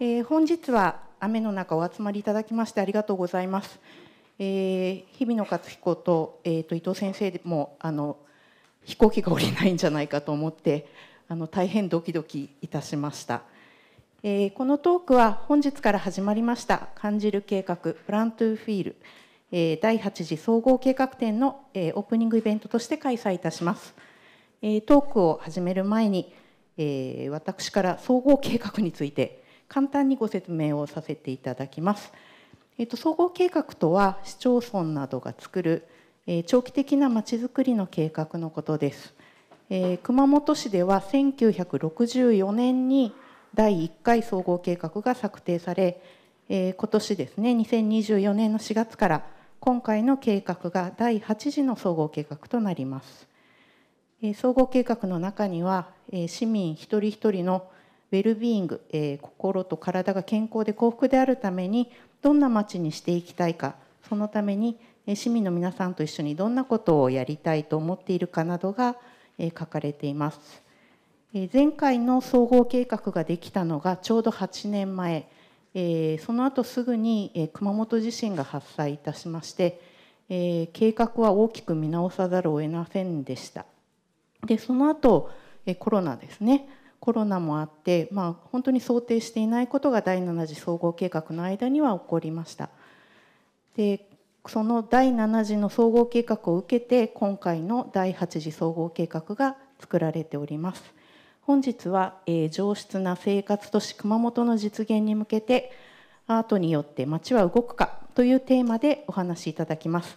えー、本日は雨の中お集まりいただきましてありがとうございます。えー、日比野克彦と,、えーと、伊藤先生もあの飛行機が降りないんじゃないかと思ってあの大変ドキドキいたしました、えー、このトークは本日から始まりました「感じる計画プラントゥーフィール」えー、第8次総合計画展の、えー、オープニングイベントとして開催いたします、えー、トークを始める前に、えー、私から総合計画について簡単にご説明をさせていただきます。えっと総合計画とは市町村などが作る、えー、長期的なまちづくりの計画のことです。えー、熊本市では1964年に第1回総合計画が策定され、えー、今年ですね2024年の4月から今回の計画が第8次の総合計画となります。総合計画の中には市民一人一人のウェルビーイング、えー、心と体が健康で幸福であるためにどんな街にしていきたいかそのために市民の皆さんと一緒にどんなことをやりたいと思っているかなどが書かれています。前回の総合計画ができたのがちょうど8年前その後すぐに熊本地震が発災いたしまして計画は大きく見直さざるを得ませんでした。でその後コロナですねコロナもあって、まあ、本当に想定していないことが第7次総合計画の間には起こりました。でその第7次の総合計画を受けて今回の第8次総合計画が作られております。本日は、えー、上質な生活都市熊本の実現に向けてアートによって街は動くかというテーマでお話しいただきます。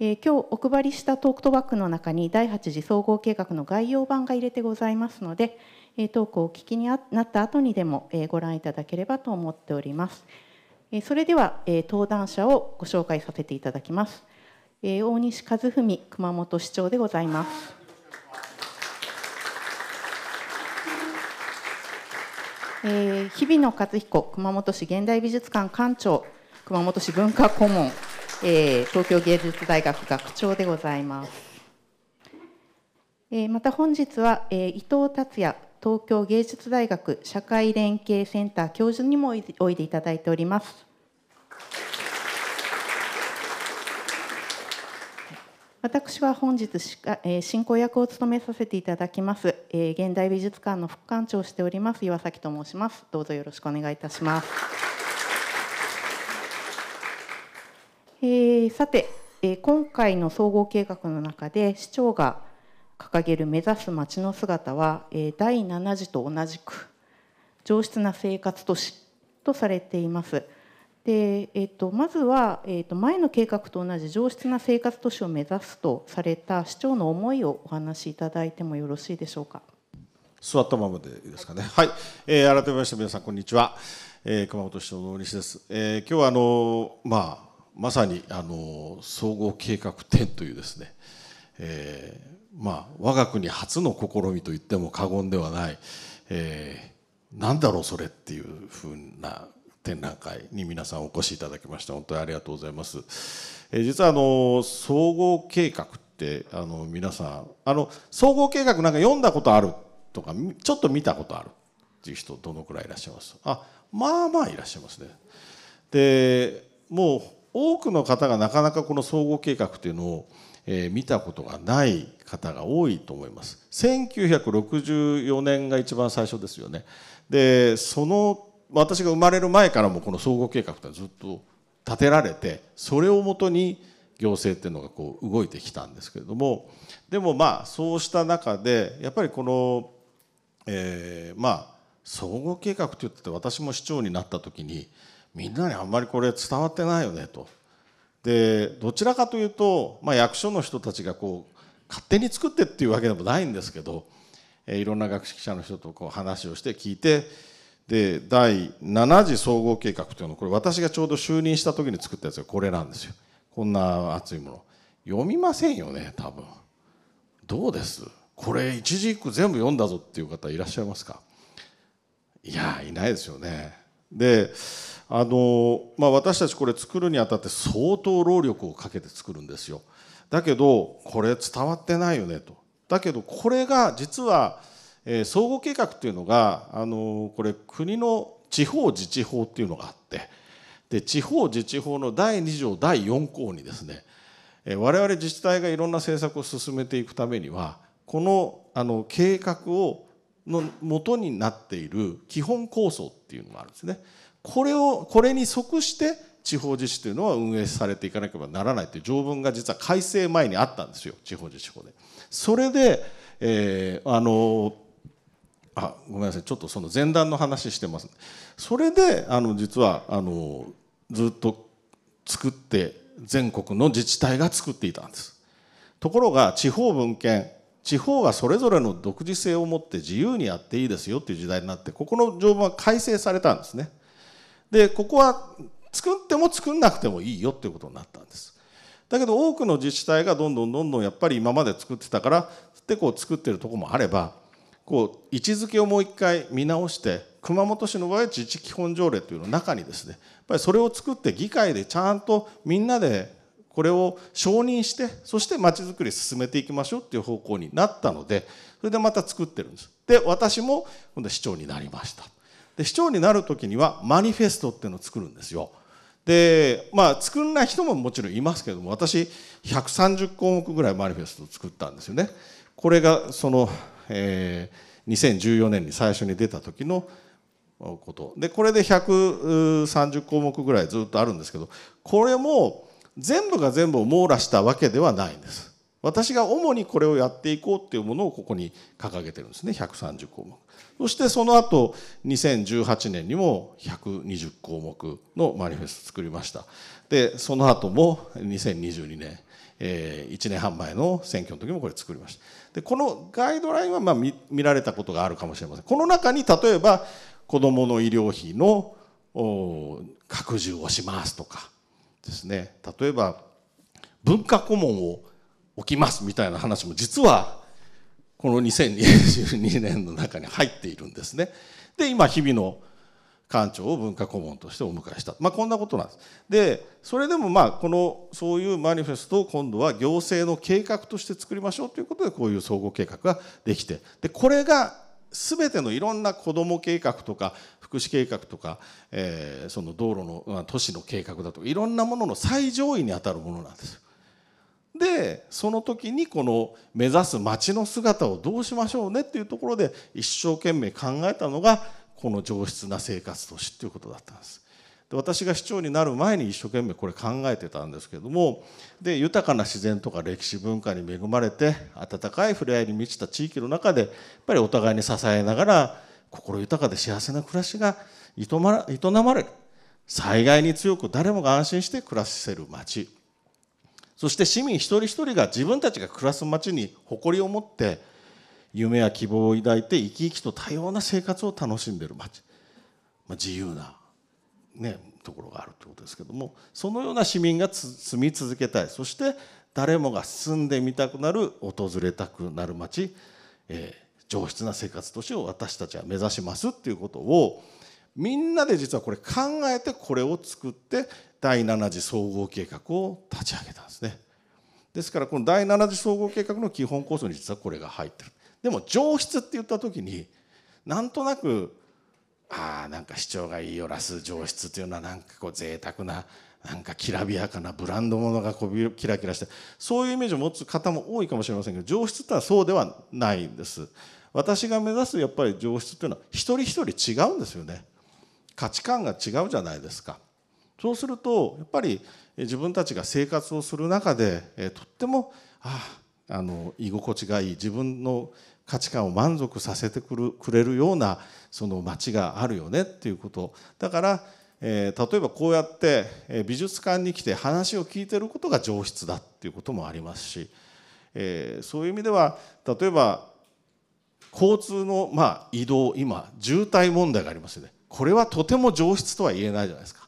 えー、今日お配りしたトークトバックの中に第8次総合計画の概要版が入れてございますので、トークをお聞きになった後にでもご覧いただければと思っております。それでは登壇者をご紹介させていただきます。大西和文熊本市長でございます。え日比野和彦熊本市現代美術館館長熊本市文化顧問、え東京芸術大学学長でございます、えまた本日は、え伊藤達也東京芸術大学社会連携センター教授にもおいでいただいております。私は本日進行役を務めさせていただきます現代美術館の副館長をしております岩崎と申しますどうぞよろしくお願いいたしますえー、さて今回の総合計画の中で市長が掲げる目指す町の姿は、えー、第7次と同じく上質な生活都市とされています。でえっと、まずは、えっと、前の計画と同じ上質な生活都市を目指すとされた市長の思いをお話しいただいてもよろしいでしょうか。座ったままでいいですかね。はい、えー、改めまして皆さんこんにちは、えー、熊本市長の大西です。えー、今日はあのまあまさにあの総合計画展というですね、えー、まあ、我が国初の試みと言っても過言ではない、えー、何だろうそれっていうふうな展覧会に皆さんお越しいただきまして本当にありがとうございます。えー、実はあの総合計画ってあの皆さんあの総合計画なんか読んだことあるとかちょっと見たことあるっていう人どのくらいいらっしゃいますあまあまあいらっしゃいますね。でもう多くの方がなかなかこの総合計画っていうのをえー、見たことがない方が多いと思います1964年が一番最初ですよねでその私が生まれる前からもこの総合計画というのはずっと立てられてそれをもとに行政っていうのがこう動いてきたんですけれどもでもまあそうした中でやっぱりこの、えー、まあ総合計画って言ってて私も市長になった時にみんなにあんまりこれ伝わってないよねとでどちらかというと、まあ、役所の人たちがこう勝手に作ってっていうわけでもないんですけど、えいろんな学識者の人とこう話をして聞いてで第7次総合計画というのこれ私がちょうど就任した時に作ったやつがこれなんですよこんな熱いもの読みませんよね多分どうですこれ一字一句全部読んだぞっていう方いらっしゃいますかいやいないですよねであのまあ、私たちこれ作るにあたって相当労力をかけて作るんですよだけどこれ伝わってないよねとだけどこれが実は、えー、総合計画っていうのがあのこれ国の地方自治法っていうのがあってで地方自治法の第2条第4項にですね、えー、我々自治体がいろんな政策を進めていくためにはこのあの計画をの元になっている基本構想っていうのがあるんですね。これをこれに即して地方自治というのは運営されていかなければならないという条文が実は改正前にあったんですよ地方自治法で。それで、えー、あのあごめんなさいちょっとその前段の話してますそれであの実はあのずっと作って全国の自治体が作っていたんですところが地方分権地方がそれぞれの独自性を持って自由にやっていいですよっていう時代になってここの条文は改正されたんですね。でここは作っても作んなくてもいいよっていうことになったんです。だけど多くの自治体がどんどんどんどんやっぱり今まで作ってたからでこう作ってるとこもあればこう位置づけをもう一回見直して熊本市の場合は自治基本条例というの中にですねやっぱりそれを作って議会でちゃんとみんなでこれを承認してそしてまちづくり進めていきましょうっていう方向になったのでそれでまた作ってるんです。で私も今度市長になりました。で市長になる時にはマニフェストっていうのを作るんですよでまあ作んない人ももちろんいますけども私130項目ぐらいマニフェストを作ったんですよねこれがその、えー、2014年に最初に出た時のことでこれで130項目ぐらいずっとあるんですけどこれも全部が全部を網羅したわけではないんです私が主にこれをやっていこうっていうものをここに掲げてるんですね130項目そしてその後2018年にも120項目のマニフェスト作りましたでその後も2022年、えー、1年半前の選挙の時もこれ作りましたでこのガイドラインはまあ見見られたことがあるかもしれませんこの中に例えば子どもの医療費の拡充をしますとかですね例えば文化顧問を起きますみたいな話も実はこの2022年の中に入っているんですね。で今日々の館長を文化顧問としてお迎えした、まあ、こんなことなんです。でそれでもまあこのそういうマニフェストを今度は行政の計画として作りましょうということでこういう総合計画ができてでこれが全てのいろんな子ども計画とか福祉計画とか、えー、その道路の都市の計画だとかいろんなものの最上位にあたるものなんです。でその時にこの目指す町の姿をどうしましょうねっていうところで一生懸命考えたのがこの上質な生活都市っていうことだったんです。で私が市長になる前に一生懸命これ考えてたんですけどもで豊かな自然とか歴史文化に恵まれて温かい触れ合いに満ちた地域の中でやっぱりお互いに支えながら心豊かで幸せな暮らしが営まれる災害に強く誰もが安心して暮らせる街そして市民一人一人が自分たちが暮らす町に誇りを持って夢や希望を抱いて生き生きと多様な生活を楽しんでる町、まあ、自由な、ね、ところがあるということですけどもそのような市民が住み続けたいそして誰もが住んでみたくなる訪れたくなる町、えー、上質な生活都市を私たちは目指しますということをみんなで実はこれ考えてこれを作って第7次総合計画を立ち上げたんですねですからこの第7次総合計画の基本構想に実はこれが入ってるでも上質って言った時になんとなくあなんか主張がいいよらす上質というのはなんかこう贅沢ななんかきらびやかなブランドものがこうキラキラしてそういうイメージを持つ方も多いかもしれませんけど上質とはそうではないんです私が目指すやっぱり上質というのは一人一人違うんですよね価値観が違うじゃないですかそうするとやっぱり自分たちが生活をする中でとってもああの居心地がいい自分の価値観を満足させてくるくれるようなその街があるよねっていうことだから、えー、例えばこうやって美術館に来て話を聞いてることが上質だっていうこともありますし、えー、そういう意味では例えば交通の、まあ、移動今渋滞問題がありますよねこれはとても上質とは言えないじゃないですか。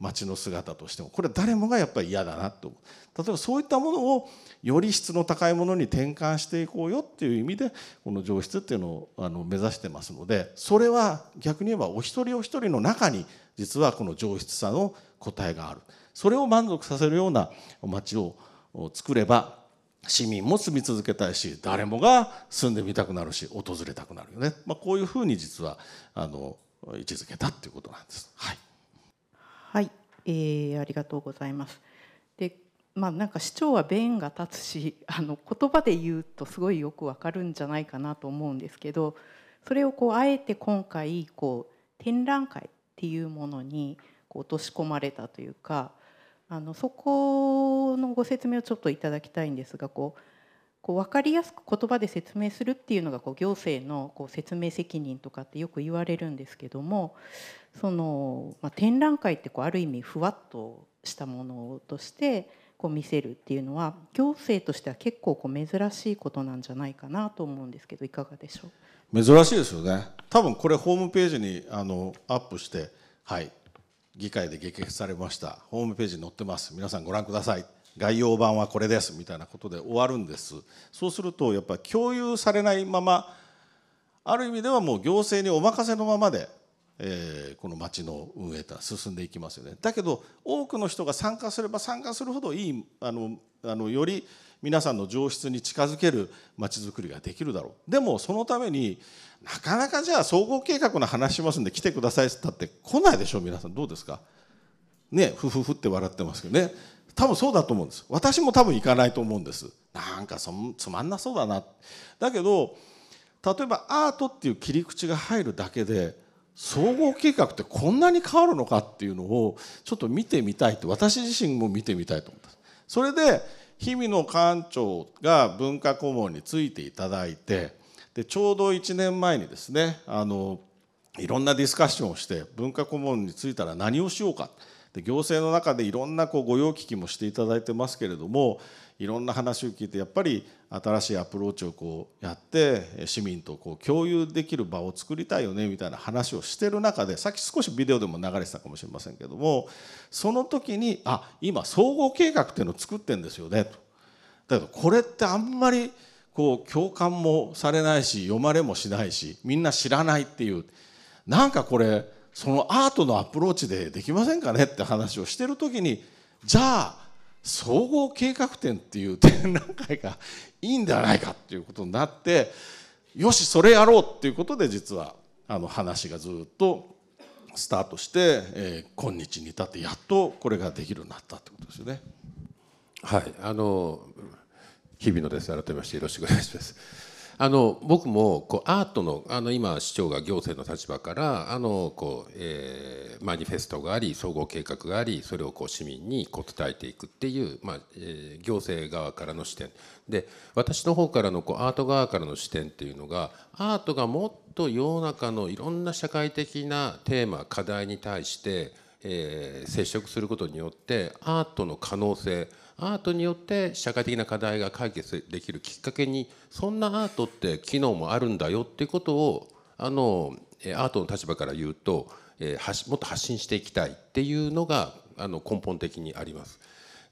街の姿としてもこれは誰もがやっぱり嫌だなと例えばそういったものをより質の高いものに転換していこうよっていう意味でこの上質っていうのをあの目指してますのでそれは逆に言えばお一人お一人の中に実はこの上質さの答えがあるそれを満足させるような街を作れば市民も住み続けたいし誰もが住んでみたくなるし訪れたくなるよね、まあ、こういうふうに実はあの位置づけたっていうことなんです。はいはい、えー、ありがとうございます。でまあ、なんか市長は弁が立つし あの言葉で言うとすごいよくわかるんじゃないかなと思うんですけどそれをこうあえて今回こう展覧会っていうものにこう落とし込まれたというかあのそこのご説明をちょっといただきたいんですがこうこう分かりやすく言葉で説明するっていうのがこう行政のこう説明責任とかってよく言われるんですけどもその、まあ、展覧会ってこうある意味ふわっとしたものとしてこう見せるっていうのは行政としては結構こう珍しいことなんじゃないかなと思うんですけどいかがでしょう珍しいですよね多分これホームページにあのアップしてはい議会で激決されましたホームページに載ってます皆さんご覧ください概要版はこれですみたいなことで終わるんですそうするとやっぱ共有されないままある意味ではもう行政にお任せのままで、えー、この町の運営とは進んでいきますよねだけど多くの人が参加すれば参加するほどいいあのあのより皆さんの上質に近づける町づくりができるだろうでもそのためになかなかじゃあ総合計画の話しますんで来てくださいって言ったって来ないでしょ皆さんどうですかねふふふって笑ってますけどね多分そうだと思うんです私も多分行かないと思うんですなんかそつまんなそうだなだけど例えばアートっていう切り口が入るだけで総合計画ってこんなに変わるのかっていうのをちょっと見てみたいって私自身も見てみたいと思ったそれで日々野館長が文化顧問についていただいてでちょうど1年前にですねあのいろんなディスカッションをして文化顧問についたら何をしようかで行政の中でいろんなこう御用聞きもしていただいてますけれどもいろんな話を聞いてやっぱり新しいアプローチをこうやって市民とこう共有できる場を作りたいよねみたいな話をしてる中でさっき少しビデオでも流れてたかもしれませんけどもその時にあ今総合計画っていうのを作ってんですよねと。だけどこれってあんまりこう共感もされないし読まれもしないしみんな知らないっていうなんかこれそのアートのアプローチでできませんかねって話をしてる時にじゃあ総合計画展っていう展覧会がいいんではないかっていうことになってよしそれやろうっていうことで実はあの話がずっとスタートして、えー、今日に至ってやっとこれができるようになったってことですよね。はいあの日々のです改めましてよろしくお願いします。あの僕もこうアートのあの今市長が行政の立場からあのこう、えー、マニフェストがあり総合計画がありそれをこう市民にこう伝えていくっていう、まあえー、行政側からの視点で私の方からのこうアート側からの視点っていうのがアートがもっと世の中のいろんな社会的なテーマ課題に対して、えー、接触することによってアートの可能性アートによって社会的な課題が解決できるきっかけにそんなアートって機能もあるんだよっていうことをあのアートの立場から言うと、えー、もっと発信していきたいっていうのがあの根本的にあります。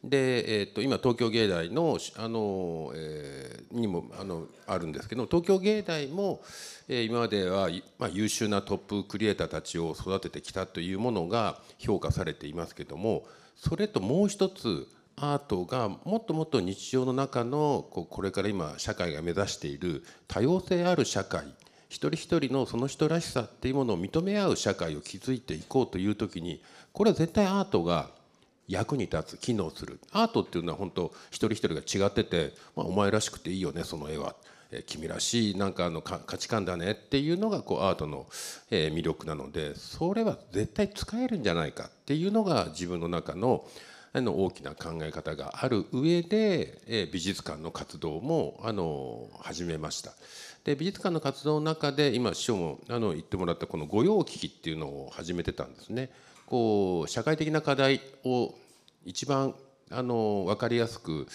で、えー、と今東京芸大のあの、えー、にもあのあるんですけど東京芸大も、えー、今までは、まあ、優秀なトップクリエーターたちを育ててきたというものが評価されていますけどもそれともう一つアートがもっともっと日常の中のこうこれから今社会が目指している多様性ある社会一人一人のその人らしさっていうものを認め合う社会を築いていこうという時にこれは絶対アートが役に立つ機能するアートっていうのは本当一人一人が違ってて、まあ、お前らしくていいよねその絵は。君らしいなんかあの価値観だねっていうのがこうアートの魅力なのでそれは絶対使えるんじゃないかっていうのが自分の中のあの大きな考え方がある上で、え美術館の活動もあの始めました。で美術館の活動の中で今師匠もあの言ってもらったこの御用聞きっていうのを始めてたんですね。こう社会的な課題を一番あの分かりやすく、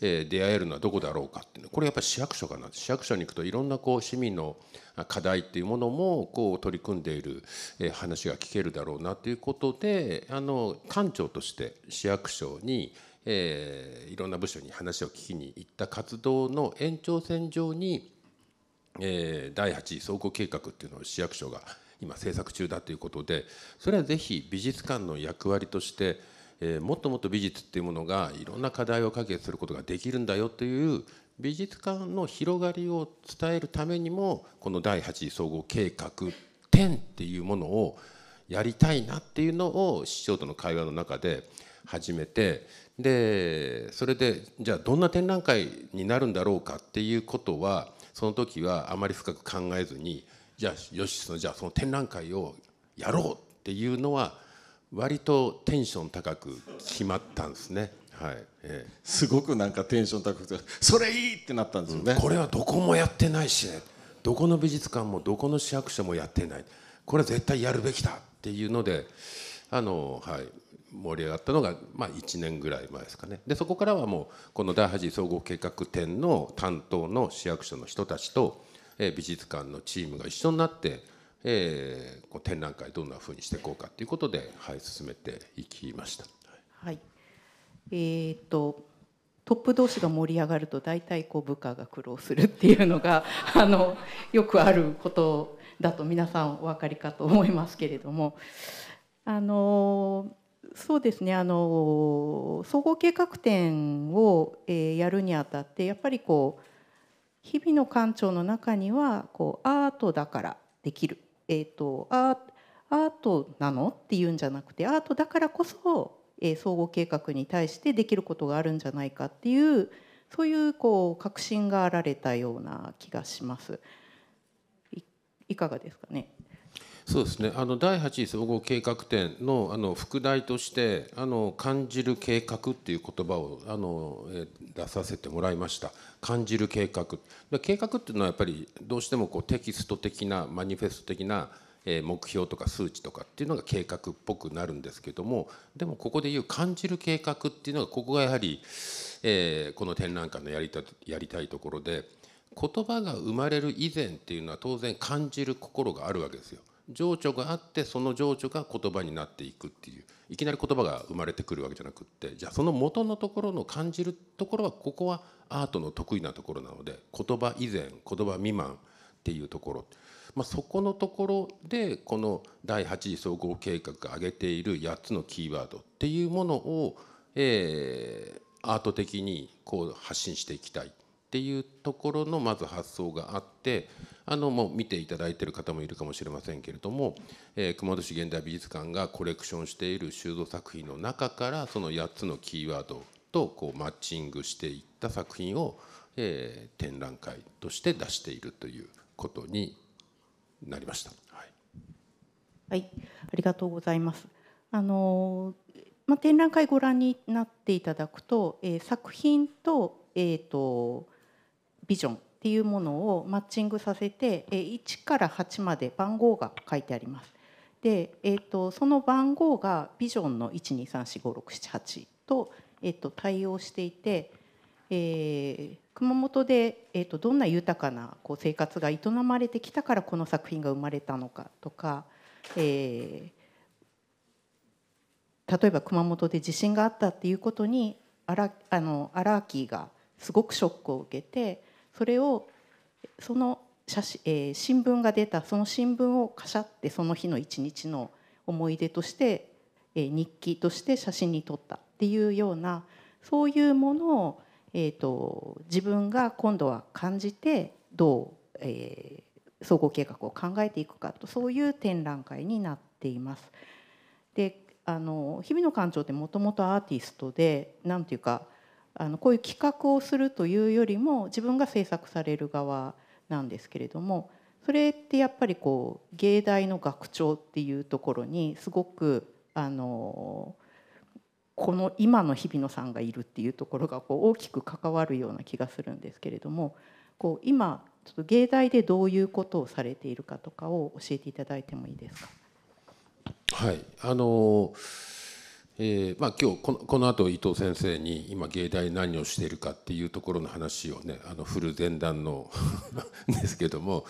えー、出会えるのはどこだろうかっていうこれやっぱり市役所かな市役所に行くといろんなこう市民の課題っていうものもこう取り組んでいる、えー、話が聞けるだろうなということであの館長として市役所に、えー、いろんな部署に話を聞きに行った活動の延長線上に、えー、第8総合計画っていうのを市役所が今制作中だということでそれはぜひ美術館の役割としてえー、もっともっと美術っていうものがいろんな課題を解決することができるんだよという美術館の広がりを伝えるためにもこの第8次総合計画10っていうものをやりたいなっていうのを市長との会話の中で始めてでそれでじゃあどんな展覧会になるんだろうかっていうことはその時はあまり深く考えずにじゃあよしじゃあその展覧会をやろうっていうのは割とテンション高く決まったんですね。はいええ、すごくなんかテンション高くてそれいいってなったんですよね、うん、これはどこもやってないしねどこの美術館もどこの市役所もやってないこれは絶対やるべきだっていうのであの、はい、盛り上がったのが、まあ、1年ぐらい前ですかねでそこからはもうこの第8次総合計画展の担当の市役所の人たちと、え美術館のチームが一緒になってえー、こう展覧会どんなふうにしていこうかということで、はい、進めていきました。はいえーと、トップ同士が盛り上がると大体こう部下が苦労するっていうのが あのよくあることだと皆さんお分かりかと思いますけれどもあのそうですねあの総合計画展を、えやるにあたってやっぱりこう日々の館長の中にはこうアートだからできるえーと、アートなのっていうんじゃなくてアートだからこそ、えー、総合計画に対してできることがあるんじゃないかっていうそういうこう確信があられたような気がします。いかがですかねそうですねあの第8位総合計画展のあの副題としてあの「感じる計画」っていう言葉をあの出させてもらいました感じる計画計画っていうのはやっぱりどうしてもこうテキスト的なマニフェスト的な目標とか数値とかっていうのが計画っぽくなるんですけどもでもここでいう感じる計画っていうのがここがやはり、えこの展覧会のやりたやりたいところで言葉が生まれる以前っていうのは当然感じる心があるわけですよ。情緒があってその情緒が言葉になっていくっていういきなり言葉が生まれてくるわけじゃなくってじゃあその元のところの感じるところはここはアートの得意なところなので言葉以前言葉未満っていうところ、まあ、そこのところでこの第8次総合計画が挙げている8つのキーワードっていうものを、えー、アート的にこう発信していきたいっていうところのまず発想があってあのもう見ていただいてる方もいるかもしれませんけれども、えー、熊本市現代美術館がコレクションしている収蔵作品の中からその8つのキーワードとこうマッチングしていった作品を、えー、展覧会として出しているということになりました。はい、はい、ありがとうございます。あのまあ、展覧会ご覧になっていただくと、えー、作品と,、えーとビジョンっていうものをマッチングさせて1から8まで番号が書いてあります。で、えーと、その番号がビジョンの12345678と,、えーと、対応していて、えー、熊本で、えーと、どんな豊かなこう生活が営まれてきたからこの作品が生まれたのかとか、えー、例えば熊本で地震があったっていうことに荒あの荒木がすごくショックを受けて。それをその写真、えー、新聞が出たその新聞をカシャってその日の一日の思い出として、えー、日記として写真に撮ったっていうようなそういうものを、えーと、自分が今度は感じてどう、えー、総合計画を考えていくかとそういう展覧会になっています。であの日比野館長ってもともとアーティストで何ていうかあのこういう企画をするというよりも自分が制作される側なんですけれどもそれってやっぱりこう芸大の学長っていうところにすごくあのこの今の日比野さんがいるっていうところがこう大きく関わるような気がするんですけれどもこう今ちょっと芸大でどういうことをされているかとかを教えていただいてもいいですか。はいあのーえーまあ、今日このこの後伊藤先生に今芸大何をしているかっていうところの話をねあのフル前段の ですけども、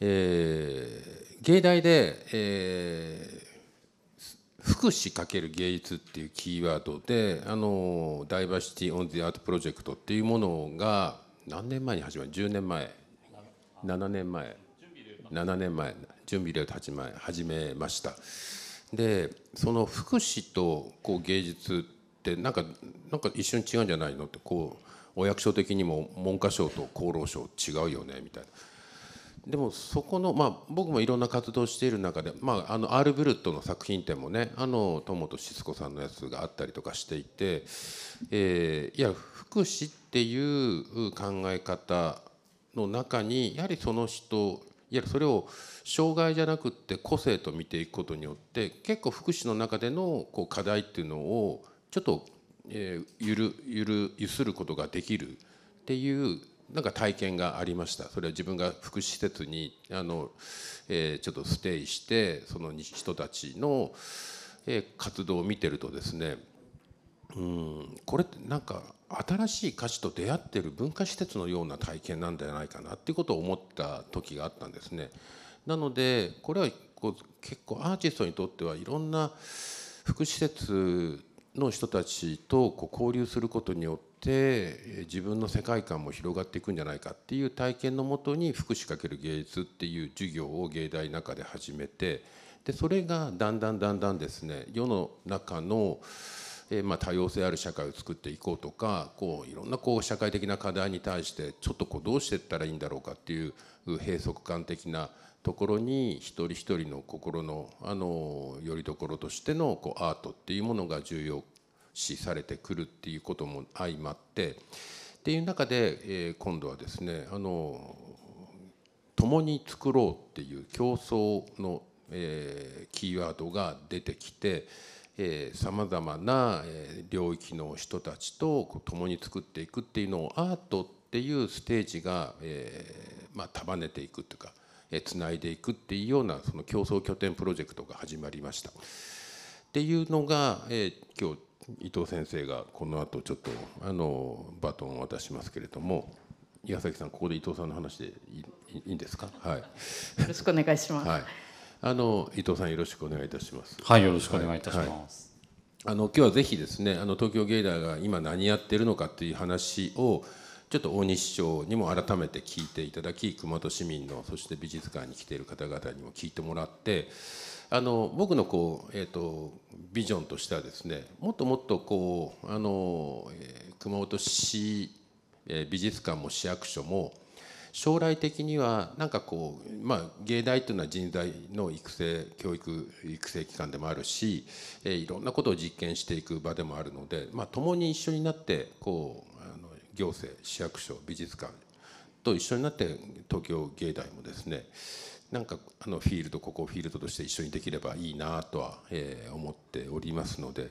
えー、芸大で、えー、福祉×芸術っていうキーワードであのダイバーシティ・オン・ザ・アート・プロジェクトっていうものが何年前に始まる10年前7年前7年前準備で始め始めました。でその福祉とこう芸術ってなんかなんか一緒に違うんじゃないのってこうお役所的にも文科省と厚労省違うよねみたいな。でもそこの、まあ、僕もいろんな活動をしている中で、まあ、あのアール・ブルットの作品展もねあの友とシスコさんのやつがあったりとかしていて、えー、いや福祉っていう考え方の中にやはりその人いわゆるそれを障害じゃなくって個性と見ていくことによって結構福祉の中でのこう課題っていうのをちょっと、えー、ゆるゆるゆすることができるっていうなんか体験がありましたそれは自分が福祉施設にあの、えー、ちょっとステイしてその人たちの、えー、活動を見てるとですねうんこれってなんか新しい価値と出会ってる文化施設のような体験なんじゃないかなっていうことを思った時があったんですね。なのでこれはこう結構アーティストにとってはいろんな福祉施設の人たちとこう交流することによって自分の世界観も広がっていくんじゃないかっていう体験のもとに福祉×芸術っていう授業を芸大の中で始めてでそれがだんだんだんだんですね世の中のまあ、多様性ある社会を作っていこうとかこういろんなこう社会的な課題に対してちょっとこうどうしていったらいいんだろうかっていう閉塞感的なところに一人一人の心のあのよりどころとしてのこうアートっていうものが重要視されてくるっていうことも相まってっていう中で、え今度はですねあの共に作ろうっていう競争の、えキーワードが出てきて。さまざまな領域の人たちと共に作っていくっていうのをアートっていうステージが、えーまあ、束ねていくっていうかつな、えー、いでいくっていうようなその競争拠点プロジェクトが始まりました。っていうのが、えー、今日伊藤先生がこの後ちょっとあのバトンを渡しますけれども。岩崎さん、ここで伊藤さんの話でいいんですか。はい。よろしくお願いします。はいあの伊藤さんよろしくお願いいたします。はい、よろしくお願いいたします。はいはい、あの今日はぜひですね、あの東京ゲイダーが今何やってるのかという話を。ちょっと大西市長にも改めて聞いていただき熊本市民のそして美術館に来ている方々にも聞いてもらってあの僕のこう、えーと、ビジョンとしてはですねもっともっとこうあの、えー、熊本市、えー、美術館も市役所も将来的にはなんかこう、まあ、芸大というのは人材の育成教育育成機関でもあるし、えー、いろんなことを実験していく場でもあるので、まあ、共に一緒になってこうあの行政市役所美術館と一緒になって東京芸大もですねなんかあのフィールドここをフィールドとして一緒にできればいいなとは、えー、思っておりますので、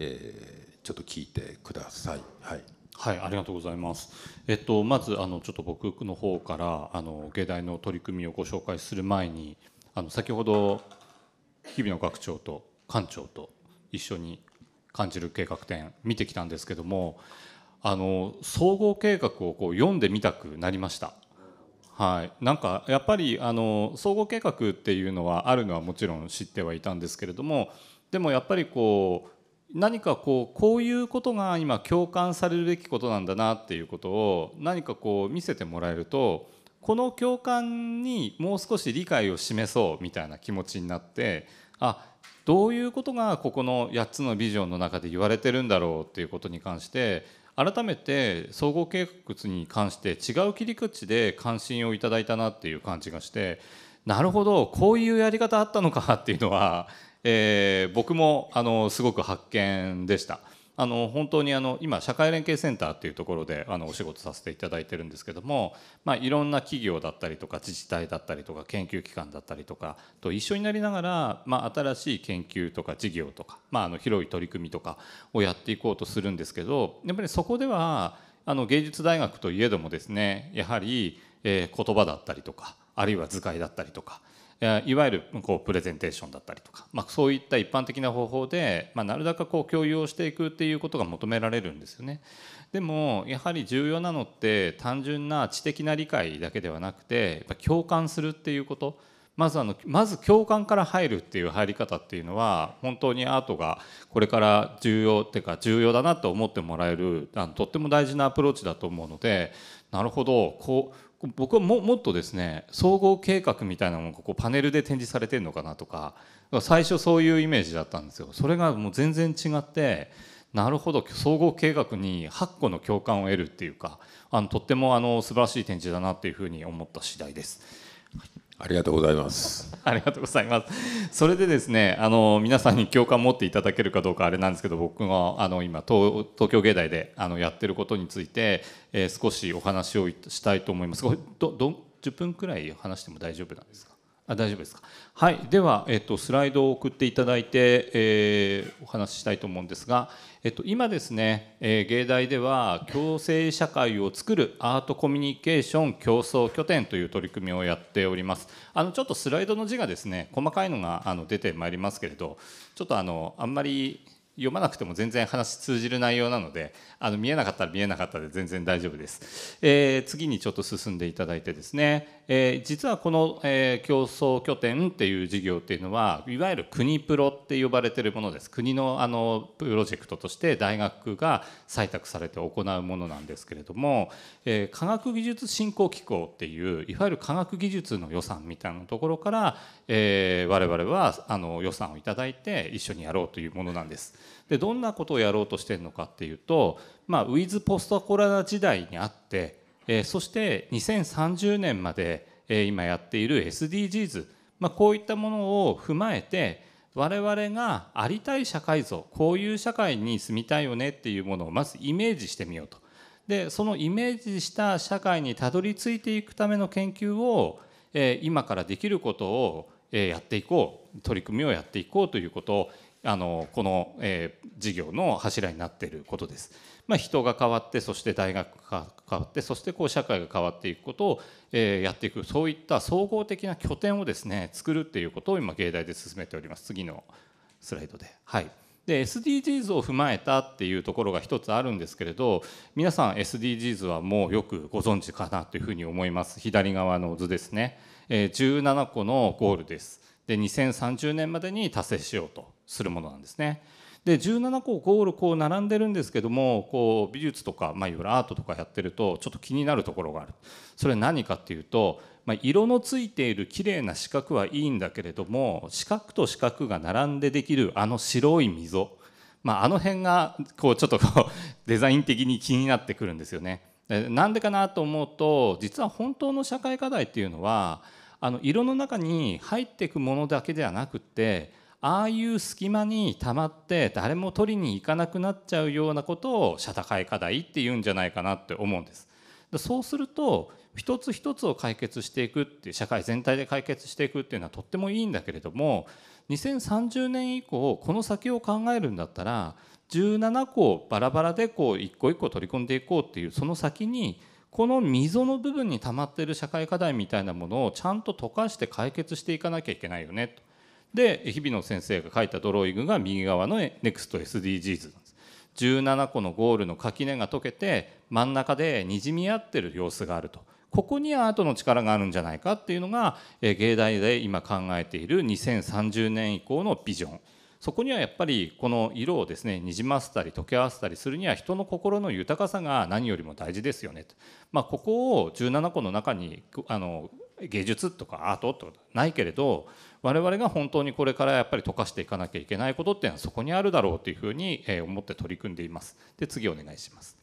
えー、ちょっと聞いてください。はいはい、ありがとうございます。えっと、まず、あの、ちょっと僕の方から、あの、芸大の取り組みをご紹介する前に。あの、先ほど、日々の学長と館長と一緒に感じる計画展見てきたんですけども。あの、総合計画をこう読んでみたくなりました。はい、なんかやっぱりあの総合計画っていうのはあるのはもちろん知ってはいたんですけれどもでもやっぱりこう何かこうこういうことが今共感されるべきことなんだなっていうことを何かこう見せてもらえるとこの共感にもう少し理解を示そうみたいな気持ちになってあどういうことがここの8つのビジョンの中で言われてるんだろうっていうことに関して改めて総合計画に関して違う切り口で関心をいただいたなっていう感じがしてなるほどこういうやり方あったのかっていうのはえー、僕もあのすごく発見でした。あの本当にあの今社会連携センターっていうところであのお仕事させていただいてるんですけども、まあ、いろんな企業だったりとか自治体だったりとか研究機関だったりとかと一緒になりながら、まあ、新しい研究とか事業とか、まあ、あの広い取り組みとかをやっていこうとするんですけどやっぱりそこではあの芸術大学といえどもですねやはり、え言葉だったりとかあるいは図解だったりとかいわゆるこうプレゼンテーションだったりとか、まあ、そういった一般的な方法で、まあ、なるだけこう共有をしていくっていうことが求められるんですよね。でもやはり重要なのって単純な知的な理解だけではなくてやっぱ共感するっていうことまずあのまず共感から入るっていう入り方っていうのは本当にアートがこれから重要っていうか重要だなと思ってもらえるあのとっても大事なアプローチだと思うのでなるほどこう僕はももっとですね総合計画みたいなものがこうパネルで展示されてるのかなとか最初そういうイメージだったんですよそれがもう全然違ってなるほど総合計画に8個の共感を得るっていうかあのとってもあの素晴らしい展示だなっていうふうに思った次第です。ありがとうございます。ありがとうございます。それでですね、あの皆さんに共感を持っていただけるかどうかあれなんですけど、僕があの今東京芸大であのやってることについて、えー、少しお話をしたいと思います。どど10分くらい話しても大丈夫なんですか。あ大丈夫ですか。はい、ではえっ、とスライドを送っていただいて、えー、お話ししたいと思うんですが。えっと、今ですね、えー、芸大では共生社会を作るアートコミュニケーション競争拠点という取り組みをやっておりますあのちょっとスライドの字がですね細かいのがあの出てまいりますけれどちょっとあのあんまり読まなくても全然話通じる内容なのであの見えなかったら見えなかったで全然大丈夫です、えー、次にちょっと進んでいただいてですね、えー、実はこの、えー、競争拠点っていう事業っていうのはいわゆる国プロって呼ばれてるものです国のあのプロジェクトとして大学が採択されて行うものなんですけれども、え科学技術振興機構っていういわゆる科学技術の予算みたいなところから、え我々はあの予算を頂いて一緒にやろうというものなんです。でどんなことをやろうとしてるのかっていうとまあ、ウィズポストコロナ時代にあって、えー、そして2030年まで、えー、今やっている SDGs、まあ、こういったものを踏まえて我々がありたい社会像こういう社会に住みたいよねっていうものをまずイメージしてみようとでそのイメージした社会にたどり着いていくための研究を、えー、今からできることを、えやっていこう取り組みをやっていこうということをあのこの、えー、事業の柱になっていることです。まあ、人が変わってそして大学が変わってそしてこう社会が変わっていくことを、えやっていくそういった総合的な拠点をですね作るっていうことを今芸大で進めております次のスライドで。はいで SDGs を踏まえたっていうところが一つあるんですけれど皆さん SDGs はもうよくご存知かなというふうに思います左側の図ですね、え17個のゴールですで2030年までに達成しようとするものなんですね。で17個ゴールこう並んでるんですけどもこう美術とか、まあ、いわゆるアートとかやってるとちょっと気になるところがあるそれは何かっていうと、まあ、色のついている綺麗な四角はいいんだけれども四角と四角が並んでできるあの白い溝、まあ、あの辺がこうちょっとこう デザイン的に気になってくるんですよね。なんでかなと思うと実は本当の社会課題っていうのはあの色の中に入っていくものだけではなくってああいう隙間にたまって誰も取りに行かなくなっちゃうようなことを社会課題って言うんじゃないかなって思うんです。そうすると一つ一つを解決していくっていう社会全体で解決していくっていうのはとってもいいんだけれども2030年以降この先を考えるんだったら17個バラバラでこう一個一個取り込んでいこうっていうその先にこの溝の部分に溜まってる社会課題みたいなものをちゃんと溶かして解決していかなきゃいけないよねと。で日比野先生が書いたドローイングが右側の NEXTSDGs なんです17個のゴールの垣根が解けて真ん中でにじみ合ってる様子があるとここにアートの力があるんじゃないかっていうのが芸大で今考えている2030年以降のビジョンそこにはやっぱりこの色をですねにじませたり溶け合わせたりするには人の心の豊かさが何よりも大事ですよねと、まあ、ここを17個の中にあの芸術とかアートとかないけれど我々が本当にこれからやっぱり溶かしていかなきゃいけないことっていうのはそこにあるだろうというふうに思って取り組んでいます。で次お願いします。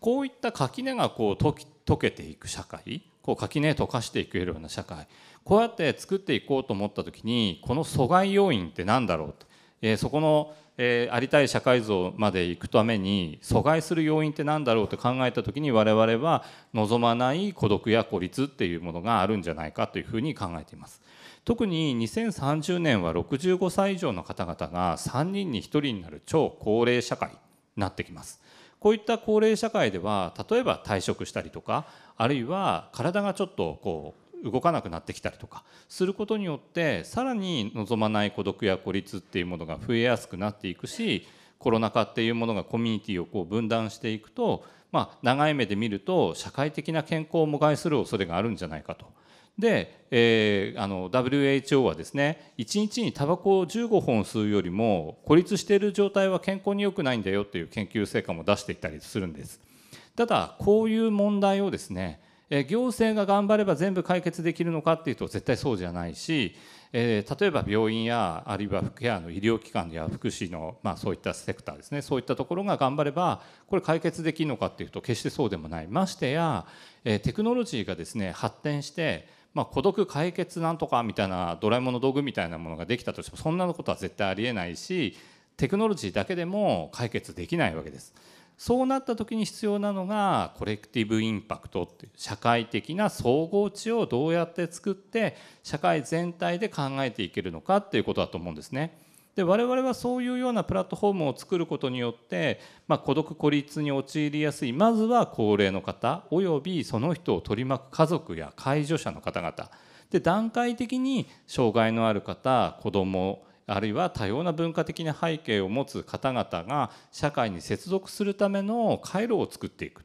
こういった垣根がこう溶けていく社会こう垣根溶かしていけるような社会こうやって作っていこうと思った時にこの阻害要因って何だろうと、えー、そこのえー、ありたい社会像まで行くために阻害する要因って何だろうと考えた時に我々は望まない孤独や孤立っていうものがあるんじゃないかというふうに考えています。特に2030年は65歳以上の方々が3人に1人になる超高齢社会になってきます。こういった高齢社会では例えば退職したりとかあるいは体がちょっとこう動かなくなってきたりとかすることによってさらに望まない孤独や孤立っていうものが増えやすくなっていくしコロナ禍っていうものがコミュニティをこを分断していくと、まあ、長い目で見ると社会的な健康をも害する恐れがあるんじゃないかと。で、えー、あの WHO はですね1日にタバコを15本吸うよりも孤立している状態は健康に良くないんだよという研究成果も出していたりするんです。ただこういう問題をですねえ行政が頑張れば全部解決できるのかっていうと絶対そうじゃないし、え例えば病院やあるいはケアの医療機関や福祉の、まあ、そういったセクターですねそういったところが頑張ればこれ解決できるのかっていうと決してそうでもないましてや、えテクノロジーがですね発展してまあ、孤独解決なんとかみたいなドラえもんの道具みたいなものができたとしてもそんなことは絶対ありえないしテクノロジーだけでも解決できないわけです。そうなった時に必要なのがコレクティブインパクトっていう社会的な総合値をどうやって作って社会全体で考えていけるのかっていうことだと思うんですね。で我々はそういうようなプラットフォームを作ることによって、まあ、孤独孤立に陥りやすいまずは高齢の方およびその人を取り巻く家族や介助者の方々で段階的に障害のある方子どもあるいは多様な文化的な背景を持つ方々が社会に接続するための回路を作っていく。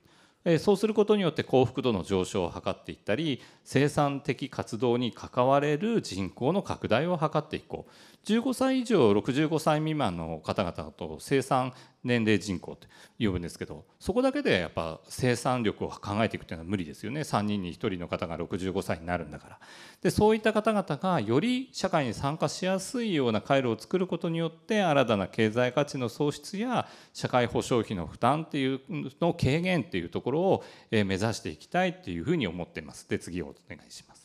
そうすることによって幸福度の上昇を図っていったり生産的活動に関われる人口の拡大を図っていこう15歳以上65歳未満の方々と生産年齢人口と呼ぶんですけどそこだけでやっぱ生産力を考えていくというのは無理ですよね3人に1人の方が65歳になるんだからでそういった方々がより社会に参加しやすいような回路を作ることによって新たな経済価値の創出や社会保障費の負担っていうの軽減っていうところを目指していきたいっていうふうに思っていますで次をお願いします。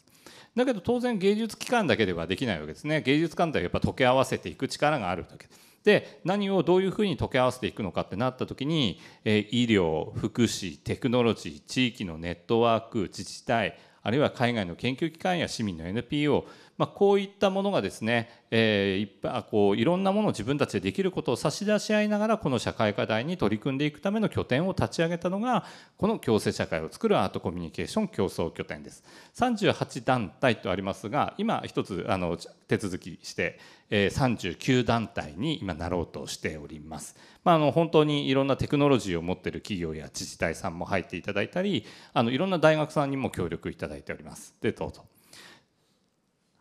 だけど当然芸術機関だけではできないわけですね芸術館とはやっぱ溶け合わせていく力があるわけで何をどういうふうに溶け合わせていくのかってなった時に、え医療福祉テクノロジー地域のネットワーク自治体あるいは海外の研究機関や市民の NPO まあ、こういったものがですね、えー、いっぱいこういろんなものを自分たちでできることを差し出し合いながらこの社会課題に取り組んでいくための拠点を立ち上げたのがこの共生社会を作るアートコミュニケーション競争拠点です。38団体とありますが今一つあの手続きして、えー、39団体に今なろうとしております。まあ、あの本当にいろんなテクノロジーを持っている企業や自治体さんも入っていただいたりあのいろんな大学さんにも協力いただいております。でどうぞ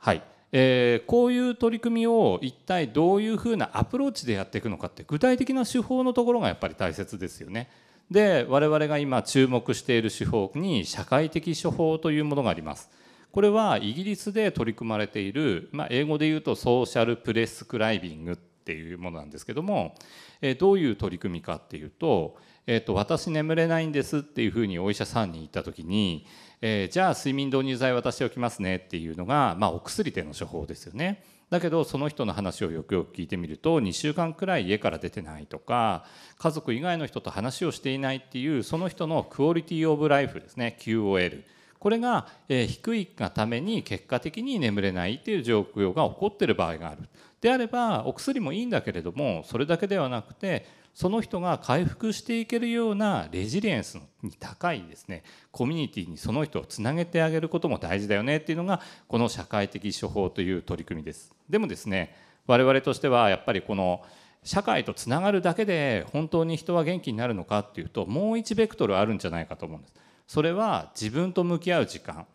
はい、えー、こういう取り組みを一体どういうふうなアプローチでやっていくのかって具体的な手法のところがやっぱり大切ですよね。で我々が今注目している手法に社会的処方というものがあります。これはイギリスで取り組まれている、まあ、英語で言うとソーシャルプレスクライビングっていうものなんですけども、えー、どういう取り組みかっていうと,、えーと、と私眠れないんですっていうふうにお医者さんに言った時に、えー、じゃあ睡眠導入剤渡しておきますねっていうのが、まあ、お薬での処方ですよね。だけどその人の話をよくよく聞いてみると2週間くらい家から出てないとか家族以外の人と話をしていないっていうその人のクオリティオブライフですね QOL これが、え低いがために結果的に眠れないっていう状況が起こってる場合があるであればお薬もいいんだけれどもそれだけではなくてその人が回復していけるようなレジリエンスに高いですねコミュニティにその人をつなげてあげることも大事だよねっていうのがこの社会的処方という取り組みです。でもですね我々としてはやっぱりこの社会とつながるだけで本当に人は元気になるのかっていうともう1ベクトルあるんじゃないかと思うんです。それは自分と向き合う時間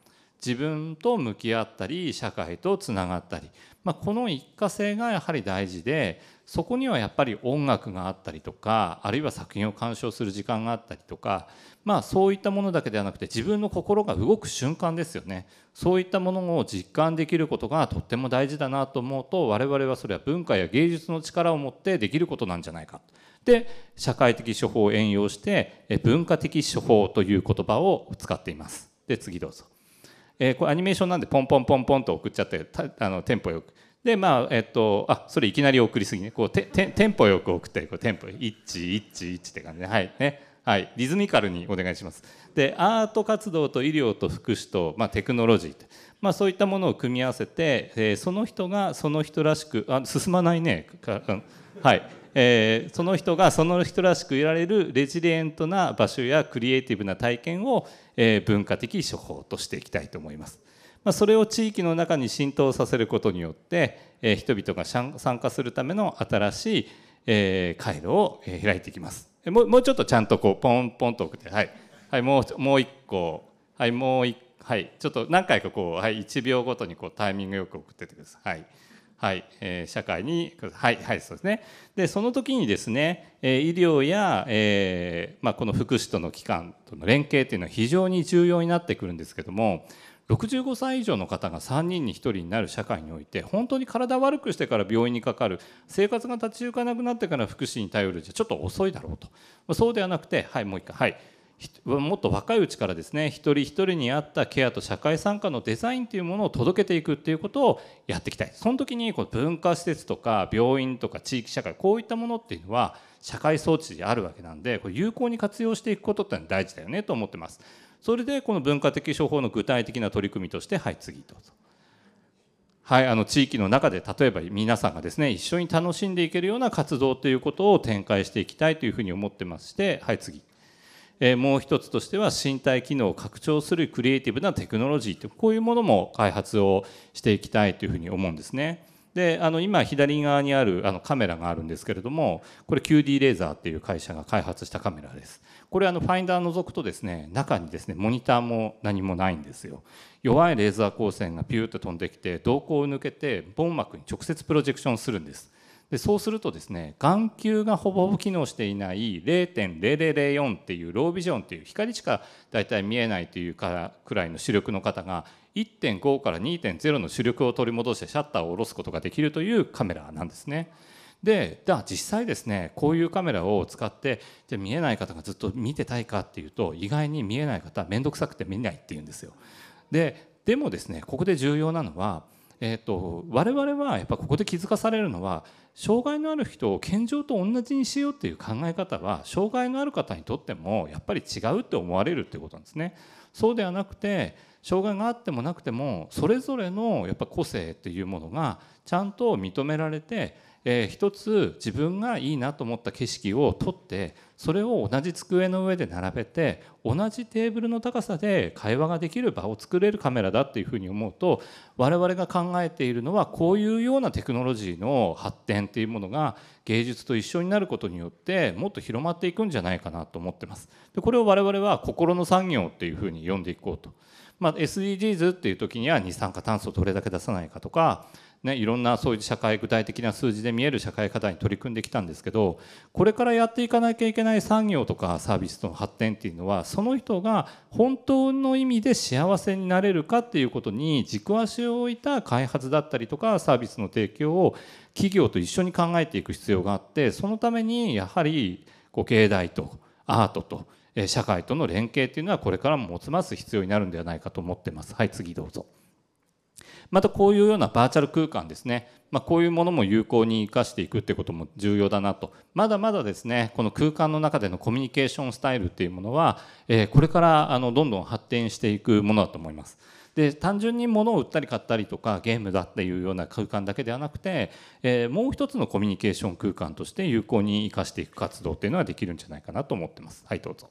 自分と向き合ったり社会とつながったり、まあ、この一過性がやはり大事でそこにはやっぱり音楽があったりとかあるいは作品を鑑賞する時間があったりとかまあそういったものだけではなくて自分の心が動く瞬間ですよねそういったものを実感できることがとっても大事だなと思うと我々はそれは文化や芸術の力を持ってできることなんじゃないかで社会的処方を援用して文化的処方という言葉を使っていますで次どうぞ。えー、これアニメーションなんでポンポンポンポンと送っちゃってあのテンポよくでまあえっとあそれいきなり送りすぎねこうててテンポよく送ってこうテンポ111って感じではいねはいリズミカルにお願いしますでアート活動と医療と福祉と、まあ、テクノロジーまあ、そういったものを組み合わせて、えー、その人がその人らしくあ進まないねか、うん、はい、えー、その人がその人らしくいられるレジリエントな場所やクリエイティブな体験を、えー、文化的処方としていきたいと思います。まあ、それを地域の中に浸透させることによって、えー、人々が参加するための新しい、えー、回路を開いていきますもうもうちょっとちゃんとこうポンポンと送ってはい、はい、もうもう一個はいもう一はいちょっと何回かこう、はい、1秒ごとにこうタイミングよく送っててください。はいはい、えー、社会に、はい、はい、そうですね。で、その時にですね、え医療や、えー、まあ、この福祉との機関との連携というのは非常に重要になってくるんですけども、65歳以上の方が3人に1人になる社会において本当に体悪くしてから病院にかかる生活が立ち行かなくなってから福祉に頼るじゃちょっと遅いだろうとそうではなくてはいもう一回はいもっと若いうちからですね一人一人に合ったケアと社会参加のデザインというものを届けていくということをやっていきたいその時にこ文化施設とか病院とか地域社会こういったものっていうのは社会装置であるわけなんでこれ有効に活用していくことってのは大事だよねと思ってます。それでこの文化的処方の具体的な取り組みとしてはい次どうぞ。はい、あの地域の中で例えば皆さんがですね一緒に楽しんでいけるような活動ということを展開していきたいというふうに思ってましてはい次、えー、もう一つとしては身体機能を拡張するクリエイティブなテクノロジーとこういうものも開発をしていきたいというふうに思うんですね。であの今左側にあるあのカメラがあるんですけれどもこれ QD レーザーっていう会社が開発したカメラです。これあのファインダー覗くとですね中にですねモニターも何もないんですよ弱いレーザー光線がピューっと飛んできて瞳孔を抜けて網膜に直接プロジェクションするんですでそうするとですね眼球がほぼほぼ機能していない0.0004っていうロービジョンっていう光しかだいたい見えないというかくらいの視力の方が1.5から2.0の視力を取り戻してシャッターを下ろすことができるというカメラなんですね。でじゃあ実際ですねこういうカメラを使ってじゃ見えない方がずっと見てたいかっていうと意外に見えない方面倒くさくて見ないっていうんですよ。ででもですねここで重要なのは、えーと、と我々はやっぱここで気づかされるのは障害のある人を健常と同じにしようっていう考え方は障害のある方にとってもやっぱり違うって思われるっていうことなんですね。そうではなくて障害があってもなくてもそれぞれのやっぱ個性っていうものがちゃんと認められてえー、一つ自分がいいなと思った景色を撮ってそれを同じ机の上で並べて同じテーブルの高さで会話ができる場を作れるカメラだっていうふうに思うと我々が考えているのはこういうようなテクノロジーの発展っていうものが芸術と一緒になることによってもっと広まっていくんじゃないかなと思ってます。でこれを我々は心の産業っていうふうに呼んでいこうと。まあ、SDGs っていう時には二酸化炭素どれだけ出さないかとかね、いろんなそういう社会具体的な数字で見える社会課題に取り組んできたんですけどこれからやっていかなきゃいけない産業とかサービスの発展っていうのはその人が本当の意味で幸せになれるかっていうことに軸足を置いた開発だったりとかサービスの提供を企業と一緒に考えていく必要があってそのためにやはりこう経済とアートと社会との連携っていうのはこれからも持つます必要になるんではないかと思ってます。はい次どうぞまたこういうようなバーチャル空間ですね、まあ、こういうものも有効に生かしていくってことも重要だなとまだまだですねこの空間の中でのコミュニケーションスタイルっていうものは、えー、これからあのどんどん発展していくものだと思います。で単純に物を売ったり買ったりとかゲームだっていうような空間だけではなくて、えー、もう一つのコミュニケーション空間として有効に生かしていく活動っていうのはできるんじゃないかなと思ってます。はいどうぞ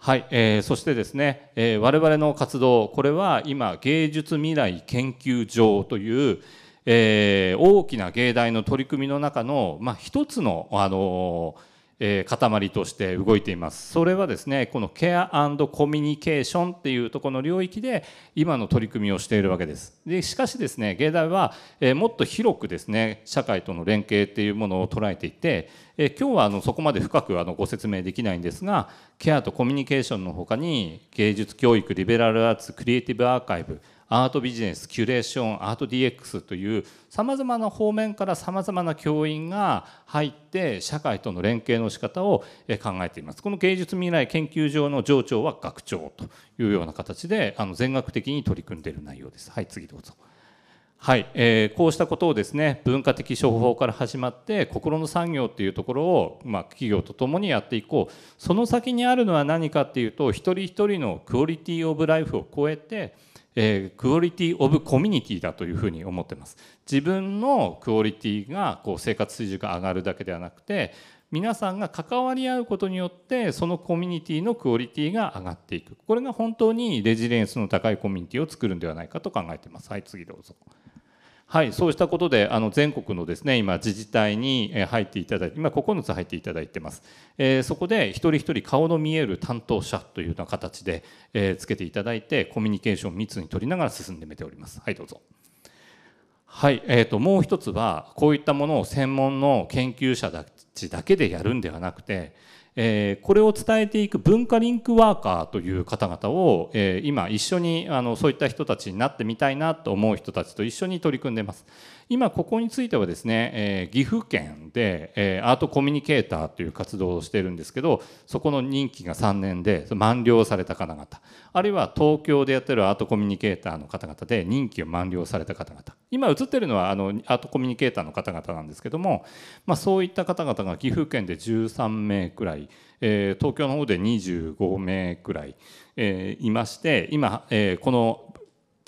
はい、えー、そしてですね、えー、我々の活動これは今芸術未来研究所という、えー、大きな芸大の取り組みの中の、まあ、一つの、あのー、えー、塊として動いていますそれはですねこのケアコミュニケーションっていうとこの領域で今の取り組みをしているわけですでしかしですね芸大は、えー、もっと広くですね社会との連携っていうものを捉えていて、えー、今日はあのそこまで深くあのご説明できないんですがケアとコミュニケーションの他に芸術教育リベラルアーツクリエイティブアーカイブアートビジネスキュレーションアート DX というさまざまな方面からさまざまな教員が入って社会との連携の仕方を考えていますこの芸術未来研究所の上長は学長というような形であの全額的に取り組んでいる内容ですはい次どうぞはい、えー、こうしたことをですね文化的処方から始まって心の産業っていうところを、まあ、企業とともにやっていこうその先にあるのは何かっていうと一人一人のクオリティオブライフを超えてえー、クオリティオブコミュニティだというふうに思ってます自分のクオリティがこう生活水準が上がるだけではなくて皆さんが関わり合うことによってそのコミュニティのクオリティが上がっていくこれが本当にレジリエンスの高いコミュニティを作るんではないかと考えてますはい次どうぞはい、そうしたことであの全国のですね今自治体に入っていただいて今9つ入っていただいてます、えー、そこで一人一人顔の見える担当者というような形で、えー、つけていただいてコミュニケーションを密に取りながら進んでみておりますはいどうぞはい、えーと、ともう一つはこういったものを専門の研究者たちだけでやるんではなくてえー、これを伝えていく文化リンクワーカーという方々を、えー、今一緒にあのそういった人たちになってみたいなと思う人たちと一緒に取り組んでます。今ここについてはですね、えー、岐阜県で、えー、アートコミュニケーターという活動をしているんですけどそこの任期が3年で満了された方々あるいは東京でやってるアートコミュニケーターの方々で任期を満了された方々今映ってるのはあのアートコミュニケーターの方々なんですけども、まあ、そういった方々が岐阜県で13名くらい、えー、東京の方で25名くらい、えー、いまして今、えー、この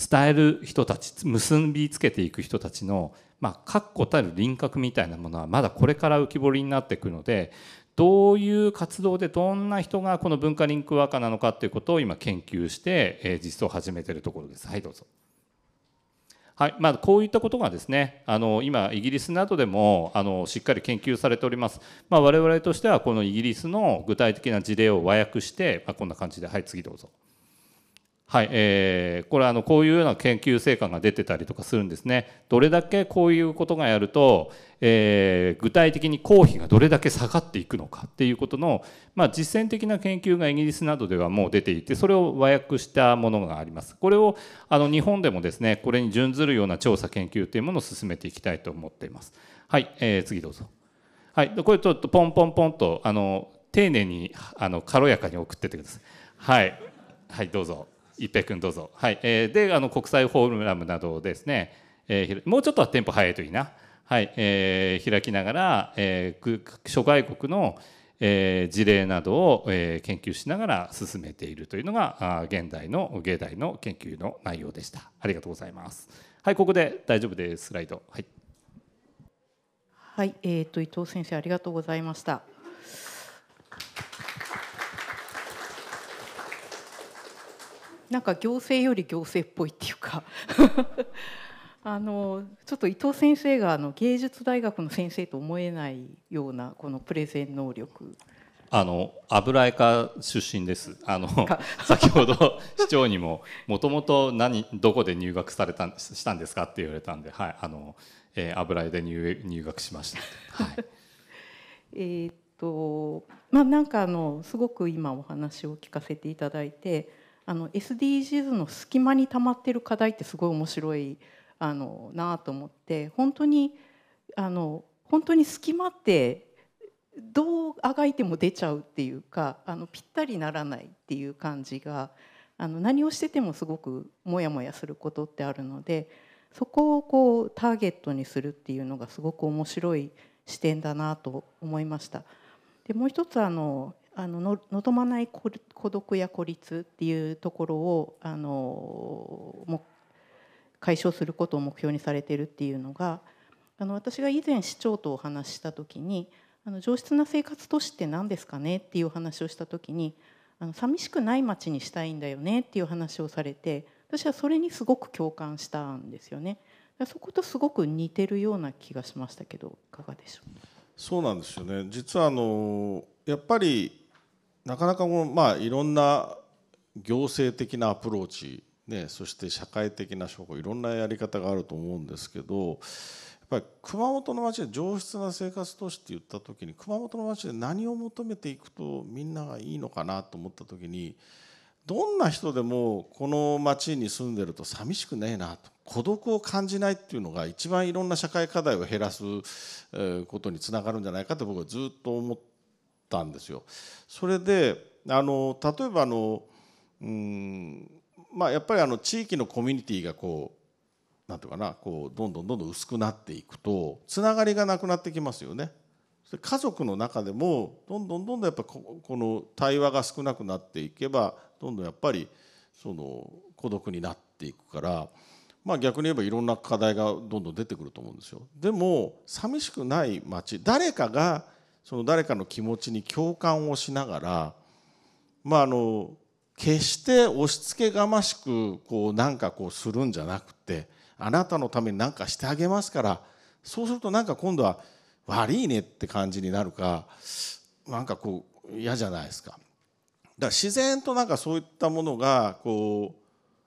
伝える人たち結びつけていく人たちの、まあ、確固たる輪郭みたいなものはまだこれから浮き彫りになっていくのでどういう活動でどんな人がこの文化リンクワーカーなのかということを今研究して、えー、実装を始めているところです。はいどうぞはいまあ、こういったことがですねあの今イギリスなどでもあのしっかり研究されております、まあ、我々としてはこのイギリスの具体的な事例を和訳して、まあ、こんな感じではい次どうぞ。はい、えー、これあのこういうような研究成果が出てたりとかするんですね。どれだけこういうことがやると、えー、具体的に公費がどれだけ下がっていくのかっていうことの、まあ、実践的な研究がイギリスなどではもう出ていてそれを和訳したものがあります。これをあの日本でもですねこれに準ずるような調査研究というものを進めていきたいと思っています。はい、えー、次どうぞ。はい、これちょっとポンポンポンとあの丁寧にあの軽やかに送っててください。はい、はい、どうぞ。一平君どうぞ、はいえー、であの国際フォーラムなどですね、えー、もうちょっとはテンポ早いといいな、はいえー、開きながら、えー、諸外国の、えー、事例などを、えー、研究しながら進めているというのがあ現代の芸大の研究の内容でしたありがとうございますはいここで大丈夫ですスライドはい、はいえーと伊藤先生ありがとうございましたなんか行政より行政っぽいっていうか あのちょっと伊藤先生があの芸術大学の先生と思えないようなこのプレゼン能力あの油絵科出身ですあの 先ほど市長にももともと何どこで入学されたしたんですかって言われたんで、はいあのえー、油絵で入入学しました。はい、えっとまあなんかあのすごく今お話を聞かせていただいてあの SDGs の隙間に溜まってる課題ってすごい面白いあのなと思って本当にあの本当に隙間ってどうあがいても出ちゃうっていうかあのぴったりならないっていう感じがあの何をしててもすごくモヤモヤすることってあるのでそこをこうターゲットにするっていうのがすごく面白い視点だなと思いました。でもう一つあのあの望まない孤独や孤立っていうところをあの解消することを目標にされてるっていうのがあの私が以前市長とお話しした時にあの上質な生活都市って何ですかねっていう話をした時にあの寂しくない街にしたいんだよねっていう話をされて私はそれにすごく共感したんですよね。そことすごく似てるような気がしましたけどいかがでしょうそうなんですよね実はあのやっぱりなかなかもう、まあ、いろんな行政的なアプローチ、ね、そして社会的な証拠いろんなやり方があると思うんですけどやっぱり熊本の町で上質な生活都市って言った時に熊本の町で何を求めていくとみんながいいのかなと思った時にどんな人でもこの町に住んでると寂しくねえなと孤独を感じないっていうのが一番いろんな社会課題を減らすことにつながるんじゃないかって僕はずっと思ってたんですよ。それであの例えばあのうんまあやっぱりあの地域のコミュニティがこうなんていうかなこうどんどんどんどん薄くなっていくとつながりがなくなってきますよね。家族の中でもどんどんどんどんやっぱこの対話が少なくなっていけばどんどんやっぱりその孤独になっていくから、まあ、逆に言えばいろんな課題がどんどん出てくると思うんですよ。でも寂しくない街誰かがその誰かの気持ちに共感をしながらまああの決して押し付けがましくこうなんかこうするんじゃなくてあなたのために何かしてあげますからそうするとなんか今度は悪いねって感じになるかなんかこう嫌じゃないですか。だから自然となんかそういったものがこう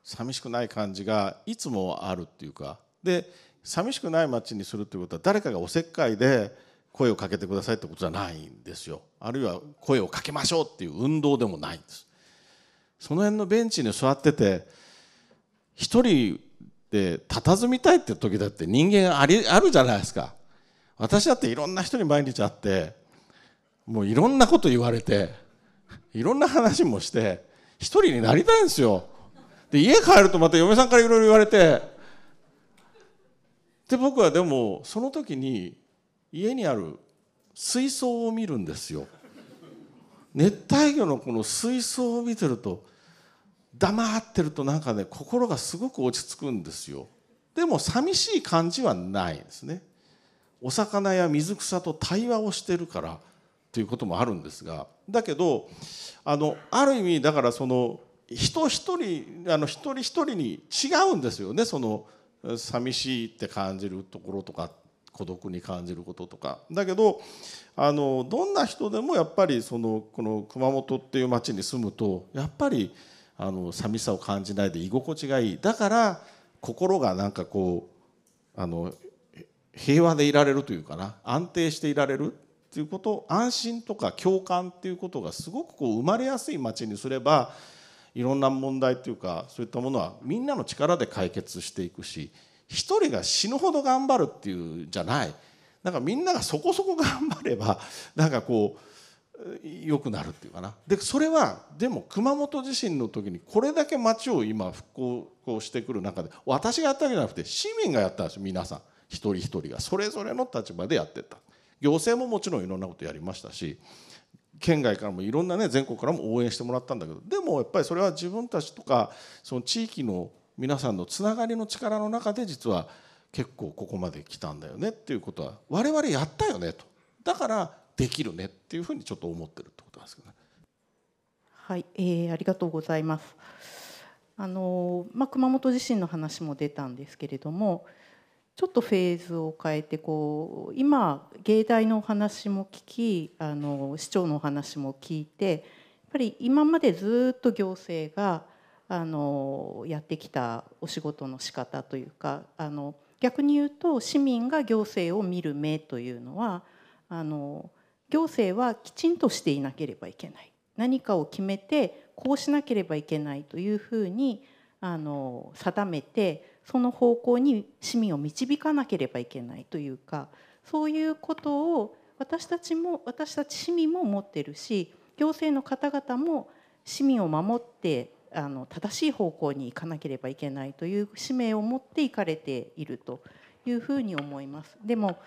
寂しくない感じがいつもあるっていうかで寂しくない街にするっていうことは誰かがおせっかいで声をかけてくださいってことじゃないんですよあるいは声をかけましょうっていう運動でもないんですその辺のベンチに座ってて一人で佇みたいって時だって人間ありあるじゃないですか私だっていろんな人に毎日会ってもういろんなこと言われていろんな話もして一人になりたいんですよで家帰るとまた嫁さんからいろいろ言われてで僕はでもその時に家にある水槽を見るんですよ。熱帯魚のこの水槽を見てると黙ってるとなんかね心がすごく落ち着くんですよでも寂しい感じはないですねお魚や水草と対話をしてるからということもあるんですがだけどあのある意味だからその人一人あの一人一人に違うんですよねその寂しいって感じるところとかって。孤独に感じることとかだけどあのどんな人でもやっぱりそのこの熊本っていう町に住むとやっぱりあの寂しさを感じないで居心地がいいだから心がなんかこうあの平和でいられるというかな安定していられるっていうこと安心とか共感っていうことがすごくこう生まれやすい町にすればいろんな問題というかそういったものはみんなの力で解決していくし一人が死ぬほど頑張るっていうじゃないなんかみんながそこそこ頑張れば なんかこう良くなるっていうかなでそれはでも熊本地震の時にこれだけ町を今復興してくる中で私がやったわけじゃなくて市民がやったんです皆さん一人一人がそれぞれの立場でやってった行政ももちろんいろんなことやりましたし県外からもいろんなね全国からも応援してもらったんだけどでもやっぱりそれは自分たちとかその地域の皆さんのつながりの力の中で実は結構ここまで来たんだよねっていうことは我々やったよねとだからできるねっていうふうにちょっと思ってるってことなんですけどね。はい、えー、ありがとうございます。あのまあ、熊本地震の話も出たんですけれどもちょっとフェーズを変えてこう今芸大のお話も聞きあの市長のお話も聞いてやっぱり今までずっと行政があのやってきたお仕事の仕方というかあの逆に言うと市民が行政を見る目というのはあの行政はきちんとしていなければいけない何かを決めてこうしなければいけないというふうにあの定めてその方向に市民を導かなければいけないというかそういうことを私たちも私たち市民も持ってるし行政の方々も市民を守ってあの正しい方向に行かなければいけないという使命を持って行かれているというふうに思います。でも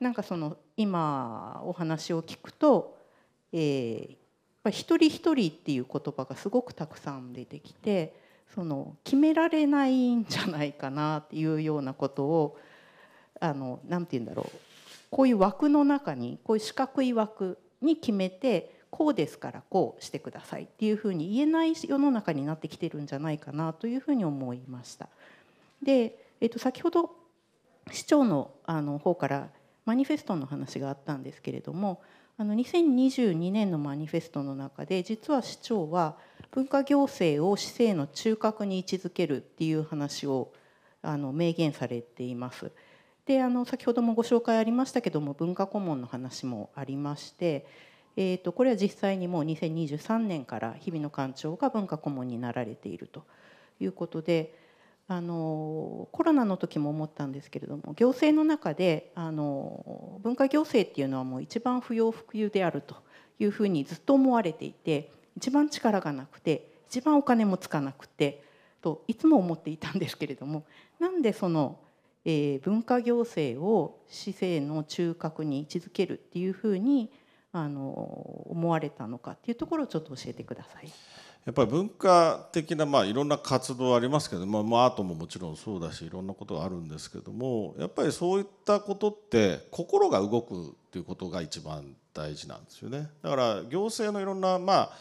なんかその今お話を聞くと、えー、や一人一人っていう言葉がすごくたくさん出てきてその決められないんじゃないかなっていうようなことをあのなて言うんだろうこういう枠の中にこういう四角い枠に決めてこうですからこうしてくださいっていうふうに言えない世の中になってきてるんじゃないかなというふうに思いました。で、えと、先ほど市長のあの方からマニフェストの話があったんですけれどもあの2022年のマニフェストの中で実は市長は文化行政を市政の中核に位置づけるっていう話をあの明言されています。であの先ほどもご紹介ありましたけども文化顧問の話もありましてえーと、これは実際にもう2023年から日々野館長が文化顧問になられているということであのコロナの時も思ったんですけれども行政の中であの文化行政っていうのはもう一番不要不急であるというふうにずっと思われていて一番力がなくて一番お金もつかなくてといつも思っていたんですけれどもなんでそのえー、文化行政を市政の中核に位置づけるっていうふうにあの思われたのかっていうところをちょっと教えてください。やっぱり文化的な、まあ、いろんな活動ありますけど、まあ、まあアートももちろんそうだしいろんなことがあるんですけどもやっぱりそういったことって心が動くっていうことが一番大事なんですよね。だから行政のいろんな、まあ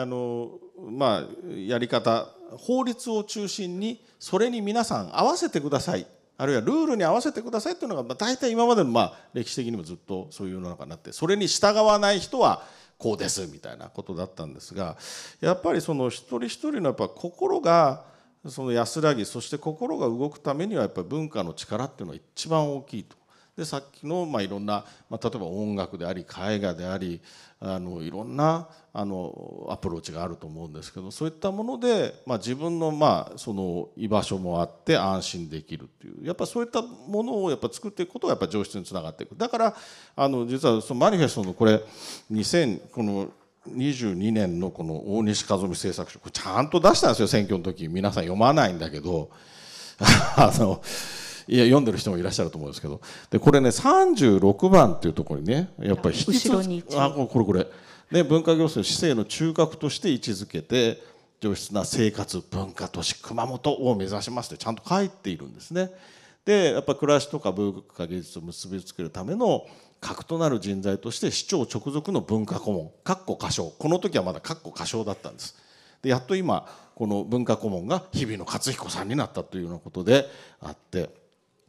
あのまあ、やり方法律を中心にそれに皆さん合わせてくださいあるいはルールに合わせてくださいというのが大体今までのまあ歴史的にもずっとそういう世の中になってそれに従わない人はこうですみたいなことだったんですがやっぱりその一人一人のやっぱ心がその安らぎそして心が動くためにはやっぱり文化の力っていうのは一番大きいとでさっきの、まあ、いろんな、まあ、例えば音楽であり絵画でありあのいろんなあのアプローチがあると思うんですけどそういったもので、まあ、自分の,、まあその居場所もあって安心できるっていうやっぱそういったものをやっぱ作っていくことがやっぱ上質につながっていくだからあの実はそのマニフェストのこれ2000この22年のこの大西和美製作所ちゃんと出したんですよ選挙の時皆さん読まないんだけど あのいや読んでる人もいらっしゃると思うんですけどでこれね36番っていうところにねやっぱり引き続あこれこれ、ね、文化行政を市政の中核として位置づけて上質な生活文化都市熊本を目指しますってちゃんと書いているんですね。でやっぱ暮らしとか文化芸術を結びつけるための核となる人材として市長直属の文化顧問かっこ仮称この時はまだかっこ仮称だったんです。でやっと今この文化顧問が日比野勝彦さんになったというようなことであって。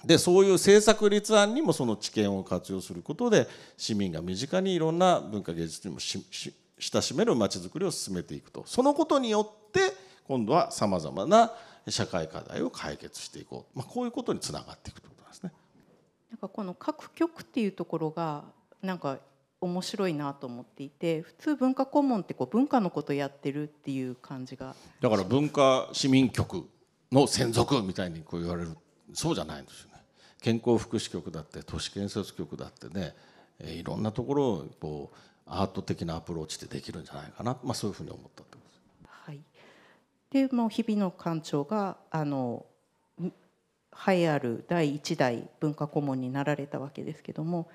でそういう政策立案にもその知見を活用することで市民が身近にいろんな文化芸術にも親しめるまちづくりを進めていくとそのことによって今度はさまざまな社会課題を解決していこう、まあ、こういうことにつながっていくということなんですね。なんかこの各局っていうところがなんか面白いなと思っていて普通文化顧問ってこう文化のことやってるっていう感じがだから文化市民局の専属みたいにこう言われるそうじゃないんですよね。健康福祉局だって都市建設局だってねいろんなところをこうアート的なアプローチでできるんじゃないかな、まあ、そういうふうに思ったってことです。はい、でもう日々の館長があの栄えある第1代文化顧問になられたわけですけども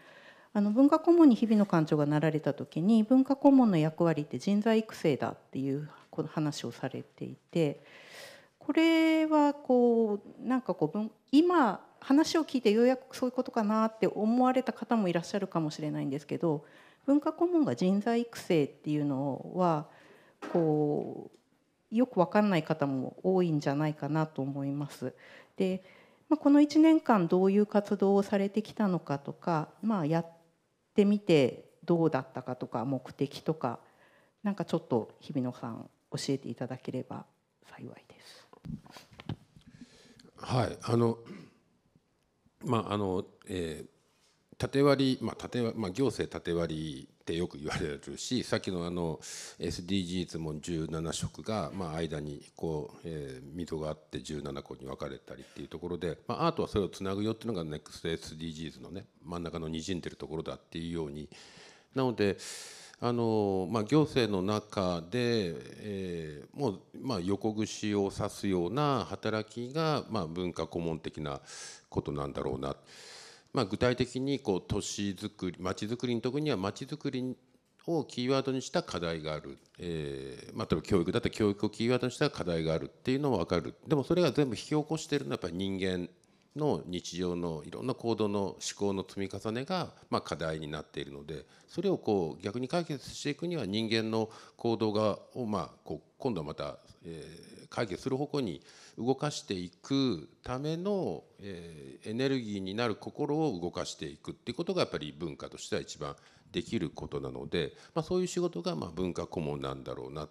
あの文化顧問に日々の館長がなられた時に文化顧問の役割って人材育成だっていうこの話をされていてこれはこうなんかこう今話を聞いてようやくそういうことかなって思われた方もいらっしゃるかもしれないんですけど文化顧問が人材育成っていうのはこうよく分かんない方も多いんじゃないかなと思います。でまあ、この1年間どういう活動をされてきたのかとか、まあ、やってみてどうだったかとか目的とかなんかちょっと日比野さん教えていただければ幸いです。はいあのまああのえー、縦割り、まあ縦まあ、行政縦割りってよく言われるしさっきのあの SDGs も17色が、まあ、間にこう、えー、溝があって17個に分かれたりっていうところで、まあ、アートはそれをつなぐよっていうのが NEXTSDGs のね真ん中のにじんでるところだっていうようになので。あのまあ、行政の中で、えー、もう、まあ、横串を刺すような働きが、まあ、文化顧問的なことなんだろうな、まあ、具体的にこう都市づくり町づくりの時には町づくりをキーワードにした課題がある、えーまあ、例えば教育だったら教育をキーワードにした課題があるっていうのは分かるでもそれが全部引き起こしてるのはやっぱり人間の日常のいろんな行動の思考の積み重ねがま課題になっているのでそれをこう逆に解決していくには人間の行動がをまこう今度はまた解決する方向に動かしていくためのエネルギーになる心を動かしていくっていうことがやっぱり文化としては一番できることなのでまそういう仕事がま文化顧問なんだろうな。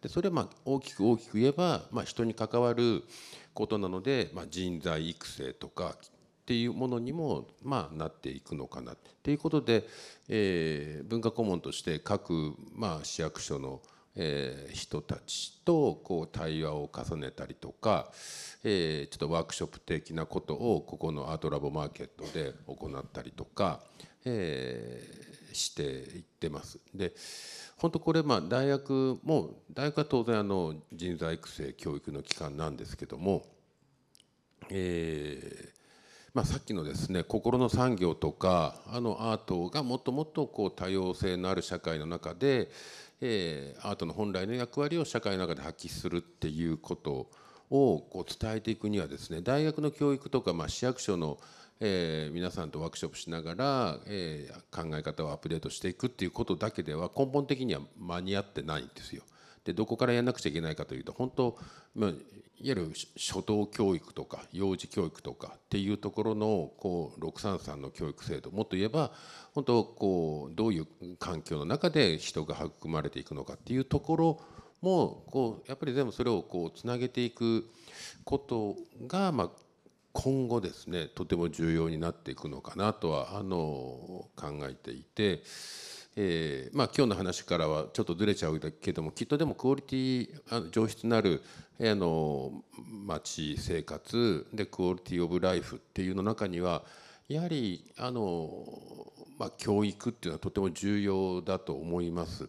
でそれはまあ大きく大きく言えば、まあ、人に関わることなので、まあ、人材育成とかっていうものにも、まあ、なっていくのかなっていうことで、えー、文化顧問として各、まあ、市役所のえー、人たちとこう対話を重ねたりとか、えー、ちょっとワークショップ的なことをここのアートラボマーケットで行ったりとか、えー、していってます。で本当これまあ大学も大学は当然あの人材育成教育の機関なんですけども、えーまあ、さっきのですね心の産業とかあのアートがもっともっとこう多様性のある社会の中で、えー、アートの本来の役割を社会の中で発揮するっていうことをこう伝えていくにはですね大学の教育とか、まあ、市役所のえー、皆さんとワークショップしながら、えー、考え方をアップデートしていくっていうことだけでは根本的には間に合ってないんですよ。でどこからやらなくちゃいけないかというと本当、まあ、いわゆる初等教育とか幼児教育とかっていうところのこう633の教育制度もっと言えば本当こうどういう環境の中で人が育まれていくのかっていうところもこうやっぱり全部それをこうつなげていくことが、まあ、今後ですねとても重要になっていくのかなとはあの考えていて、えー、まあ、今日の話からはちょっとずれちゃうけどもきっとでもクオリティ上質なるあの街生活でクオリティオブライフっていうの中にはやはりあの、まあ、教育っていうのはとても重要だと思います。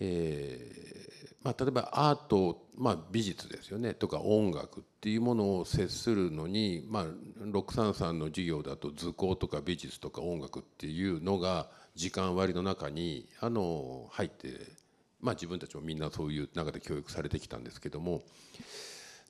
えー、まあ、例えばアート、まあ、美術ですよねとか音楽っていうものを接するのに、まあ、633の授業だと図工とか美術とか音楽っていうのが時間割の中にあの入って、まあ、自分たちもみんなそういう中で教育されてきたんですけども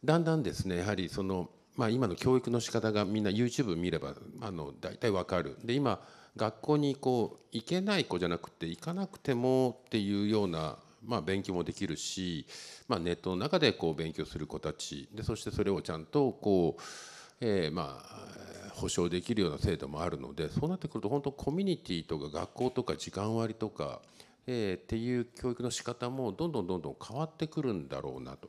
だんだんですねやはりその、まあ、今の教育の仕方がみんな YouTube 見ればあの大体わかる。で今学校にこう行けない子じゃなくて行かなくてもっていうようなまあ、勉強もできるし、まあ、ネットの中でこう勉強する子たちでそしてそれをちゃんとこう、えー、まあ保障できるような制度もあるのでそうなってくると本当コミュニティとか学校とか時間割とか、えー、っていう教育の仕方もどんどんどんどん変わってくるんだろうなと。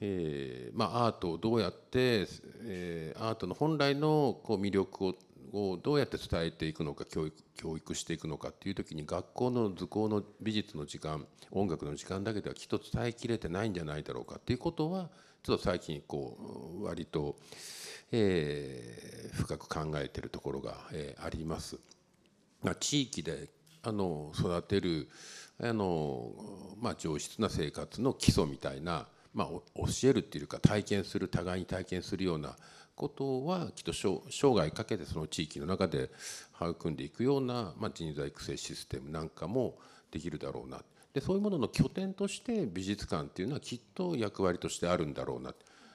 えーまあ、アートをどうやって、えー、アートの本来のこう魅力ををどうやって伝えていくのか教育教育していくのかっていう時に学校の図工の美術の時間音楽の時間だけではきっと伝えきれてないんじゃないだろうかっていうことはちょっと最近こう割と、えー、深く考えてるところが、えー、あります。地域であの育てるあの、まあ、上質な生活の基礎みたいな、まあ、教えるっていうか体験する互いに体験するようなことはきっと生涯かけてその地域の中で育んでいくような、まあ、人材育成システムなんかもできるだろうなでそういうものの拠点として美術館っていうのはきっと役割としてあるんだろうな、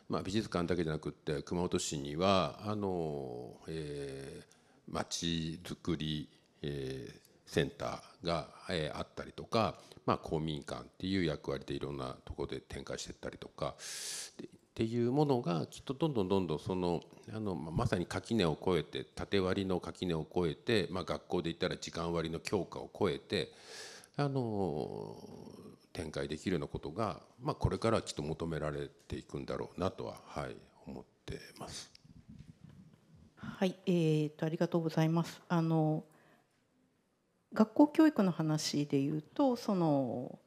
まあ、美術館だけじゃなくって熊本市にはあの、えー、町づくり、えー、センターが、えあったりとか、まあ、公民館っていう役割でいろんなとこで展開していったりとかっていうものがきっとどんどんどんどんそのあのまさに垣根を越えて縦割りの垣根を越えて、まあ、学校で言ったら時間割の強化を超えてあの展開できるようなことが、まあ、これからきっと求められていくんだろうなとは、はい、思ってます。はい、えーと、とありがとうございます。あの学校教育の話で言うとその、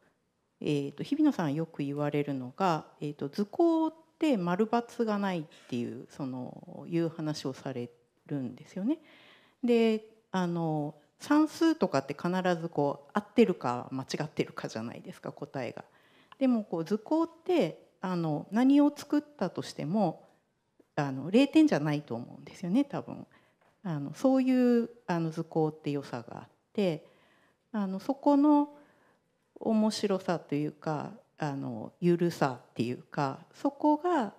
えーと、と日比野さんよく言われるのが、えーと、と図工で丸抜がないっていうそのいう話をされるんですよね。であの算数とかって必ずこう合ってるか間違ってるかじゃないですか答えが。でもこう図工ってあの何を作ったとしてもあの0点じゃないと思うんですよね多分あのそういうあの図工って良さがあってあのそこの面白さというかあの緩さっていうかそこが、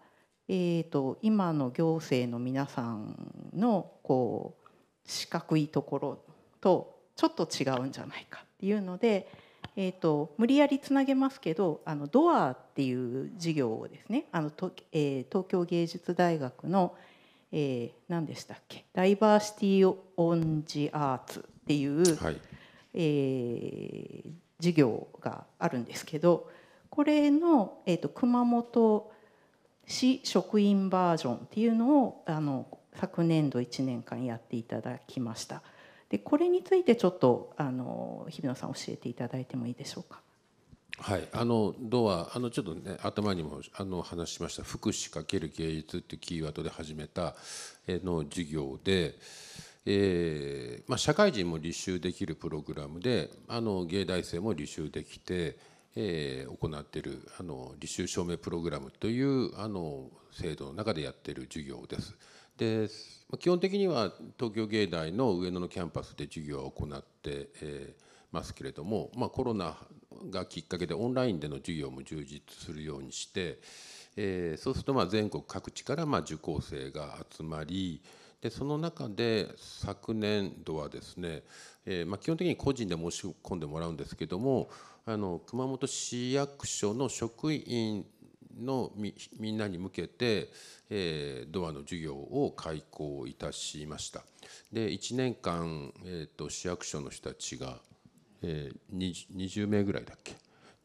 えーと、今の行政の皆さんのこう四角いところとちょっと違うんじゃないかっていうので、えーと、無理やりつなげますけどあのドアっていう授業をですねあのえー、東京芸術大学の、えー、何でしたっけダイバーシティ・オン・ジ・アーツっていう、はい、えー、授業があるんですけど。これの、えーと、熊本市職員バージョンっていうのをあの昨年度1年間やっていただきました。でこれについてちょっとあの日比野さん教えていただいてもいいでしょうか。はい、あのドアあのちょっとね頭にもあの話しました福祉×芸術っていうキーワードで始めたの授業で、えーまあ、社会人も履修できるプログラムであの芸大生も履修できて。えー、行っているあの履修証明プログラムというあの制度の中でやっている授業です。で基本的には東京芸大の上野のキャンパスで授業を行って、えー、ますけれども、まあ、コロナがきっかけでオンラインでの授業も充実するようにして、えー、そうするとま全国各地からま受講生が集まりでその中で昨年度はですね、えー、ま基本的に個人で申し込んでもらうんですけどもあの熊本市役所の職員のみみんなに向けて、えー、ドアの授業を開講いたしましたで1年間、えーと、市役所の人たちが、えー、20名ぐらいだっけ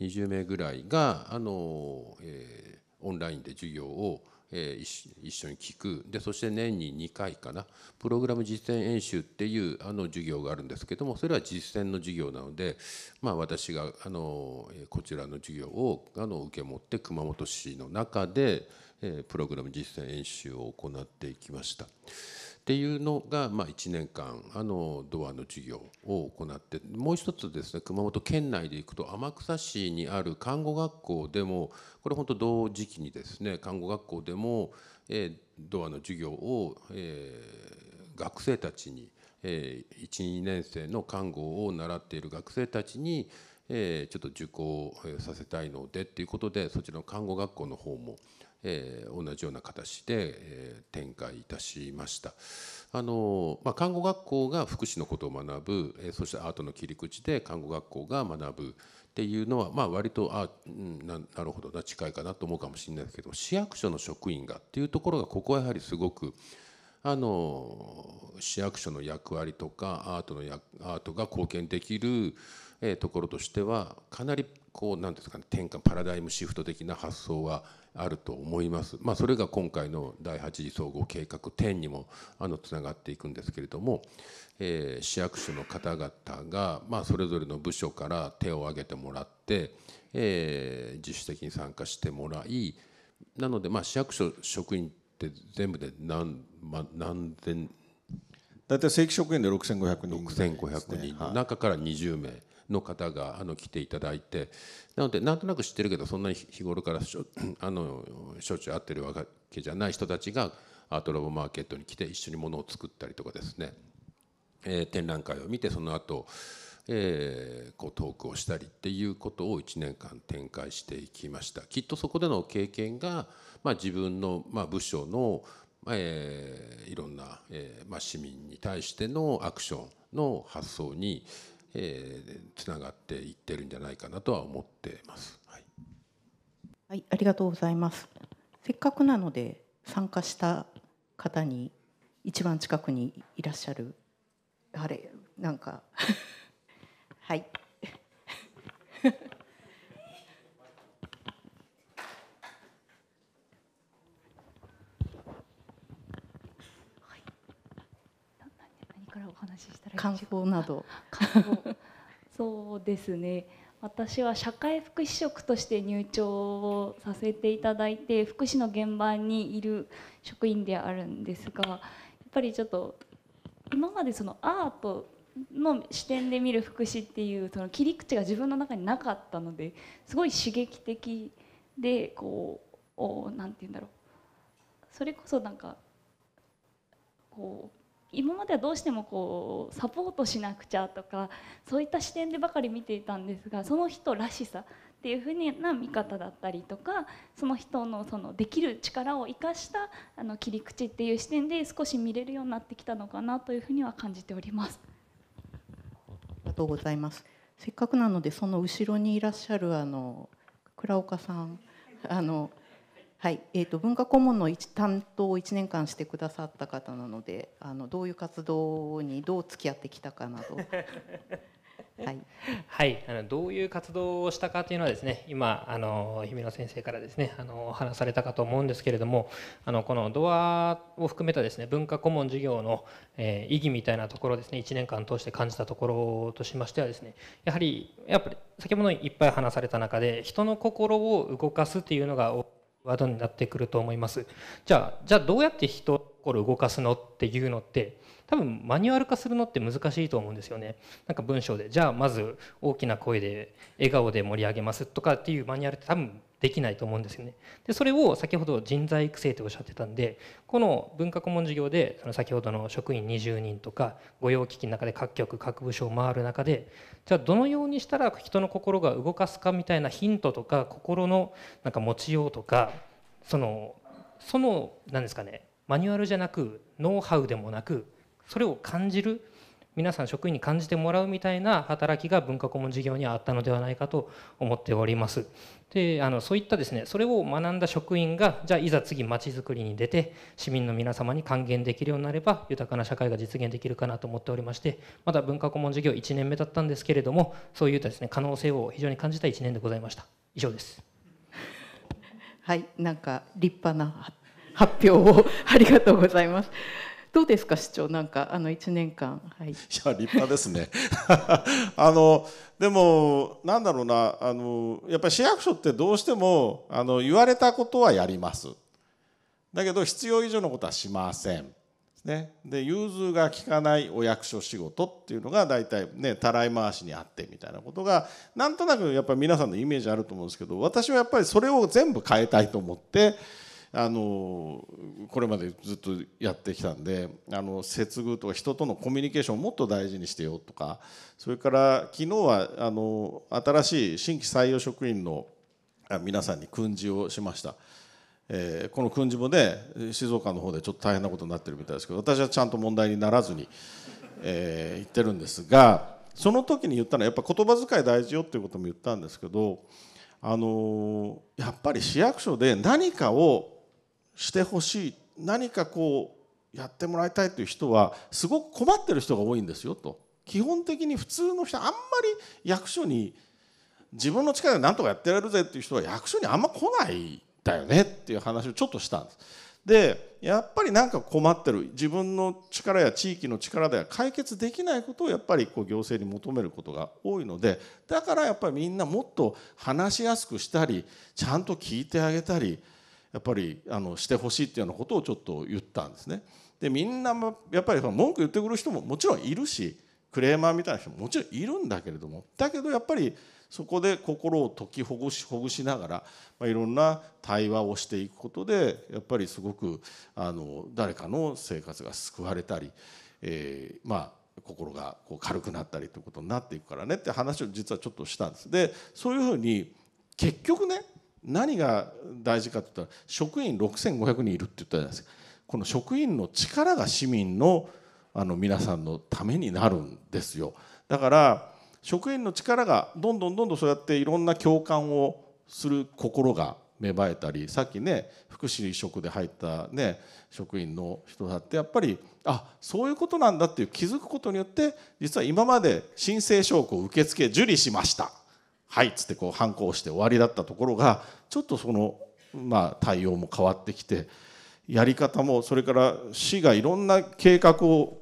20名ぐらいがあの、えー、オンラインで授業をえー、一緒に聞くでそして年に2回かなプログラム実践演習っていうあの授業があるんですけどもそれは実践の授業なので、まあ、私があのこちらの授業をあの受け持って熊本市の中で、えー、プログラム実践演習を行っていきました。ていうのが、まあ、1年間あのドアの授業を行ってもう一つですね熊本県内でいくと天草市にある看護学校でもこれ本当同時期にですね看護学校でも、えー、ドアの授業を、えー、学生たちに、えー、12年生の看護を習っている学生たちに、えー、ちょっと受講させたいのでっていうことでそちらの看護学校の方もえー、同じような形で、えー、展開いたしました。あのまあ、看護学校が福祉のことを学ぶ、えー、そしてアートの切り口で看護学校が学ぶっていうのは、まあ、割とあななるほどな近いかなと思うかもしれないですけど市役所の職員がっていうところがここはやはりすごく。あの市役所の役割とかアートのやアートが貢献できる、えー、ところとしてはかなりこう何ですかね転換パラダイムシフト的な発想はあると思います、まあ、それが今回の第8次総合計画10にもあのつながっていくんですけれども、えー、市役所の方々が、まあ、それぞれの部署から手を挙げてもらって、えー、自主的に参加してもらいなので、まあ、市役所職員って全部で何,、まあ、何千大体正規職員で6500人、ね、6500人の中から20名。の方があの来ていただいてなのでなんとなく知ってるけどそんなに日頃からしょ あのしょっちゅう会ってるわけじゃない人たちがアートラボマーケットに来て一緒にものを作ったりとかですね、えー、展覧会を見てその後えー、こうトークをしたりっていうことを1年間展開していきましたきっとそこでの経験が、まあ、自分の、まあ、部署の、えー、いろんな、えーまあ、市民に対してのアクションの発想に、えー、つながっていってるんじゃないかなとは思ってます。はい、はい、ありがとうございます。せっかくなので参加した方に一番近くにいらっしゃるあれなんか はい。感想など感想 そうですね私は社会福祉職として入庁をさせていただいて福祉の現場にいる職員であるんですがやっぱりちょっと今までそのアートの視点で見る福祉っていうその切り口が自分の中になかったのですごい刺激的でこう何て言うんだろうそれこそなんかこう今まではどうしてもこうサポートしなくちゃとかそういった視点でばかり見ていたんですがその人らしさっていうふうな見方だったりとかその人のそのできる力を生かしたあの切り口っていう視点で少し見れるようになってきたのかなというふうには感じております。ありがとうございます。せっかくなのでその後ろにいらっしゃるあの倉岡さんあのはい、えっ、ー、と文化顧問の担当を1年間してくださった方なので、あのどういう活動にどう付き合ってきたかなど。はい、はい、あのどういう活動をしたかというのはですね今あの姫野先生からですねあの話されたかと思うんですけれどもあのこのドアを含めたですね文化顧問事業の、えー、意義みたいなところですね1年間通して感じたところとしましてはですねやはりやっぱり先ほどいっぱい話された中で人の心を動かすっていうのが大ワードになってくると思います。じゃあじゃあどうやって人心動かすのっていうのって多分マニュアル化するのって難しいと思うんですよね。なんか文章でじゃあまず大きな声で笑顔で盛り上げますとかっていうマニュアルって多分できないと思うんですよね。でそれを先ほど人材育成とおっしゃってたんでこの文化顧問事業でその先ほどの職員20人とか御用聞きの中で各局各部署を回る中でじゃあどのようにしたら人の心が動かすかみたいなヒントとか心のなんか持ちようとかそのその何ですかねマニュアルじゃなくノウハウでもなくそれを感じる皆さん職員に感じてもらうみたいな働きが文化顧問事業にはあったのではないかと思っております。であのそういったですねそれを学んだ職員がじゃあいざ次まちづくりに出て市民の皆様に還元できるようになれば豊かな社会が実現できるかなと思っておりましてまだ文化顧問事業1年目だったんですけれどもそういったですね可能性を非常に感じた1年でございました以上ですはいなんか立派な発表をありがとうございます。どうですか市長なんかあの1年間、はい、いや立派ですね あのでもなんだろうなあのやっぱり市役所ってどうしてもあの言われたことはやりますだけど必要以上のことはしませんね、で融通が利かないお役所仕事っていうのが大体ねたらい回しにあってみたいなことがなんとなくやっぱり皆さんのイメージあると思うんですけど私はやっぱりそれを全部変えたいと思って。あのこれまでずっとやってきたんであの接遇とか人とのコミュニケーションをもっと大事にしてよとかそれから昨日はあの新しい新規採用職員の皆さんに訓示をしました。えー、この訓示もね静岡の方でちょっと大変なことになってるみたいですけど私はちゃんと問題にならずに、えー、言ってるんですがその時に言ったのはやっぱ言葉遣い大事よっていうことも言ったんですけど、あのー、やっぱり市役所で何かをしてほしい何かこうやってもらいたいという人はすごく困ってる人が多いんですよと基本的に普通の人あんまり役所に自分の力で何とかやってられるぜっていう人は役所にあんま来ないだよねっていう話をちょっとしたんです。でやっぱり何か困ってる自分の力や地域の力では解決できないことをやっぱりこう行政に求めることが多いのでだからやっぱりみんなもっと話しやすくしたりちゃんと聞いてあげたりやっぱりあのしてほしいっていうようなことをちょっと言ったんですね。でみんなやっぱり文句言ってくる人ももちろんいるしクレーマーみたいな人ももちろんいるんだけれどもだけどやっぱりそこで心を解きほぐしほぐしながら、まあ、いろんな対話をしていくことでやっぱりすごくあの誰かの生活が救われたり、えー、まあ心がこう軽くなったりということになっていくからねって話を実はちょっとしたんです。でそういうふうに結局ね何が大事かって言ったら職員6500人いるって言ったじゃないですかこの職員の力が市民のあの皆さんのためになるんですよだから職員の力がどんどんどんどんそうやっていろんな共感をする心が芽生えたりさっきね福祉職で入った、ね、職員の人だってやっぱりあそういうことなんだっていう気づくことによって実は今まで申請証拠を受付受理しましたはい」っつってこう反抗して終わりだったところがちょっとそのまあ対応も変わってきてやり方もそれから市がいろんな計画を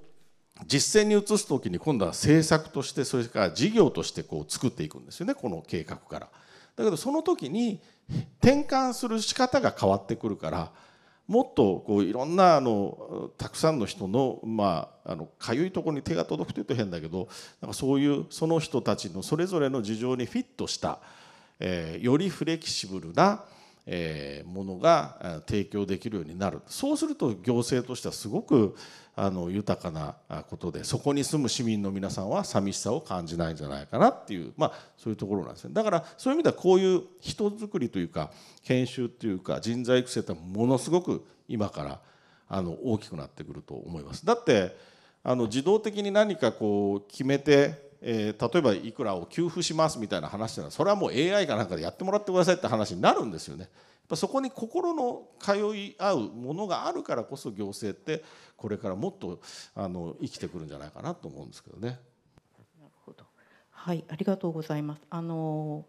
実践に移す時に今度は政策としてそれから事業としてこう作っていくんですよねこの計画から。だけどその時に転換する仕方が変わってくるから。もっとこういろんなあのたくさんの人のまああのかゆいところに手が届くというと変だけどなんかそういうその人たちのそれぞれの事情にフィットした、えー、よりフレキシブルなえものが提供できるようになるそうすると行政としてはすごくあの豊かなことでそこに住む市民の皆さんは寂しさを感じないんじゃないかなっていう、まあ、そういうところなんですねだからそういう意味ではこういう人づくりというか研修というか人材育成ってものすごく今からあの大きくなってくると思います。だってあの自動的に何かこう決めてえー、例えばいくらを給付しますみたいな話ってはそれはもう AI かなんかでやってもらってくださいって話になるんですよね。そこに心の通い合うものがあるからこそ行政ってこれからもっとあの生きてくるんじゃないかなと思うんですけどね。なるほどはいありがとうございます。あの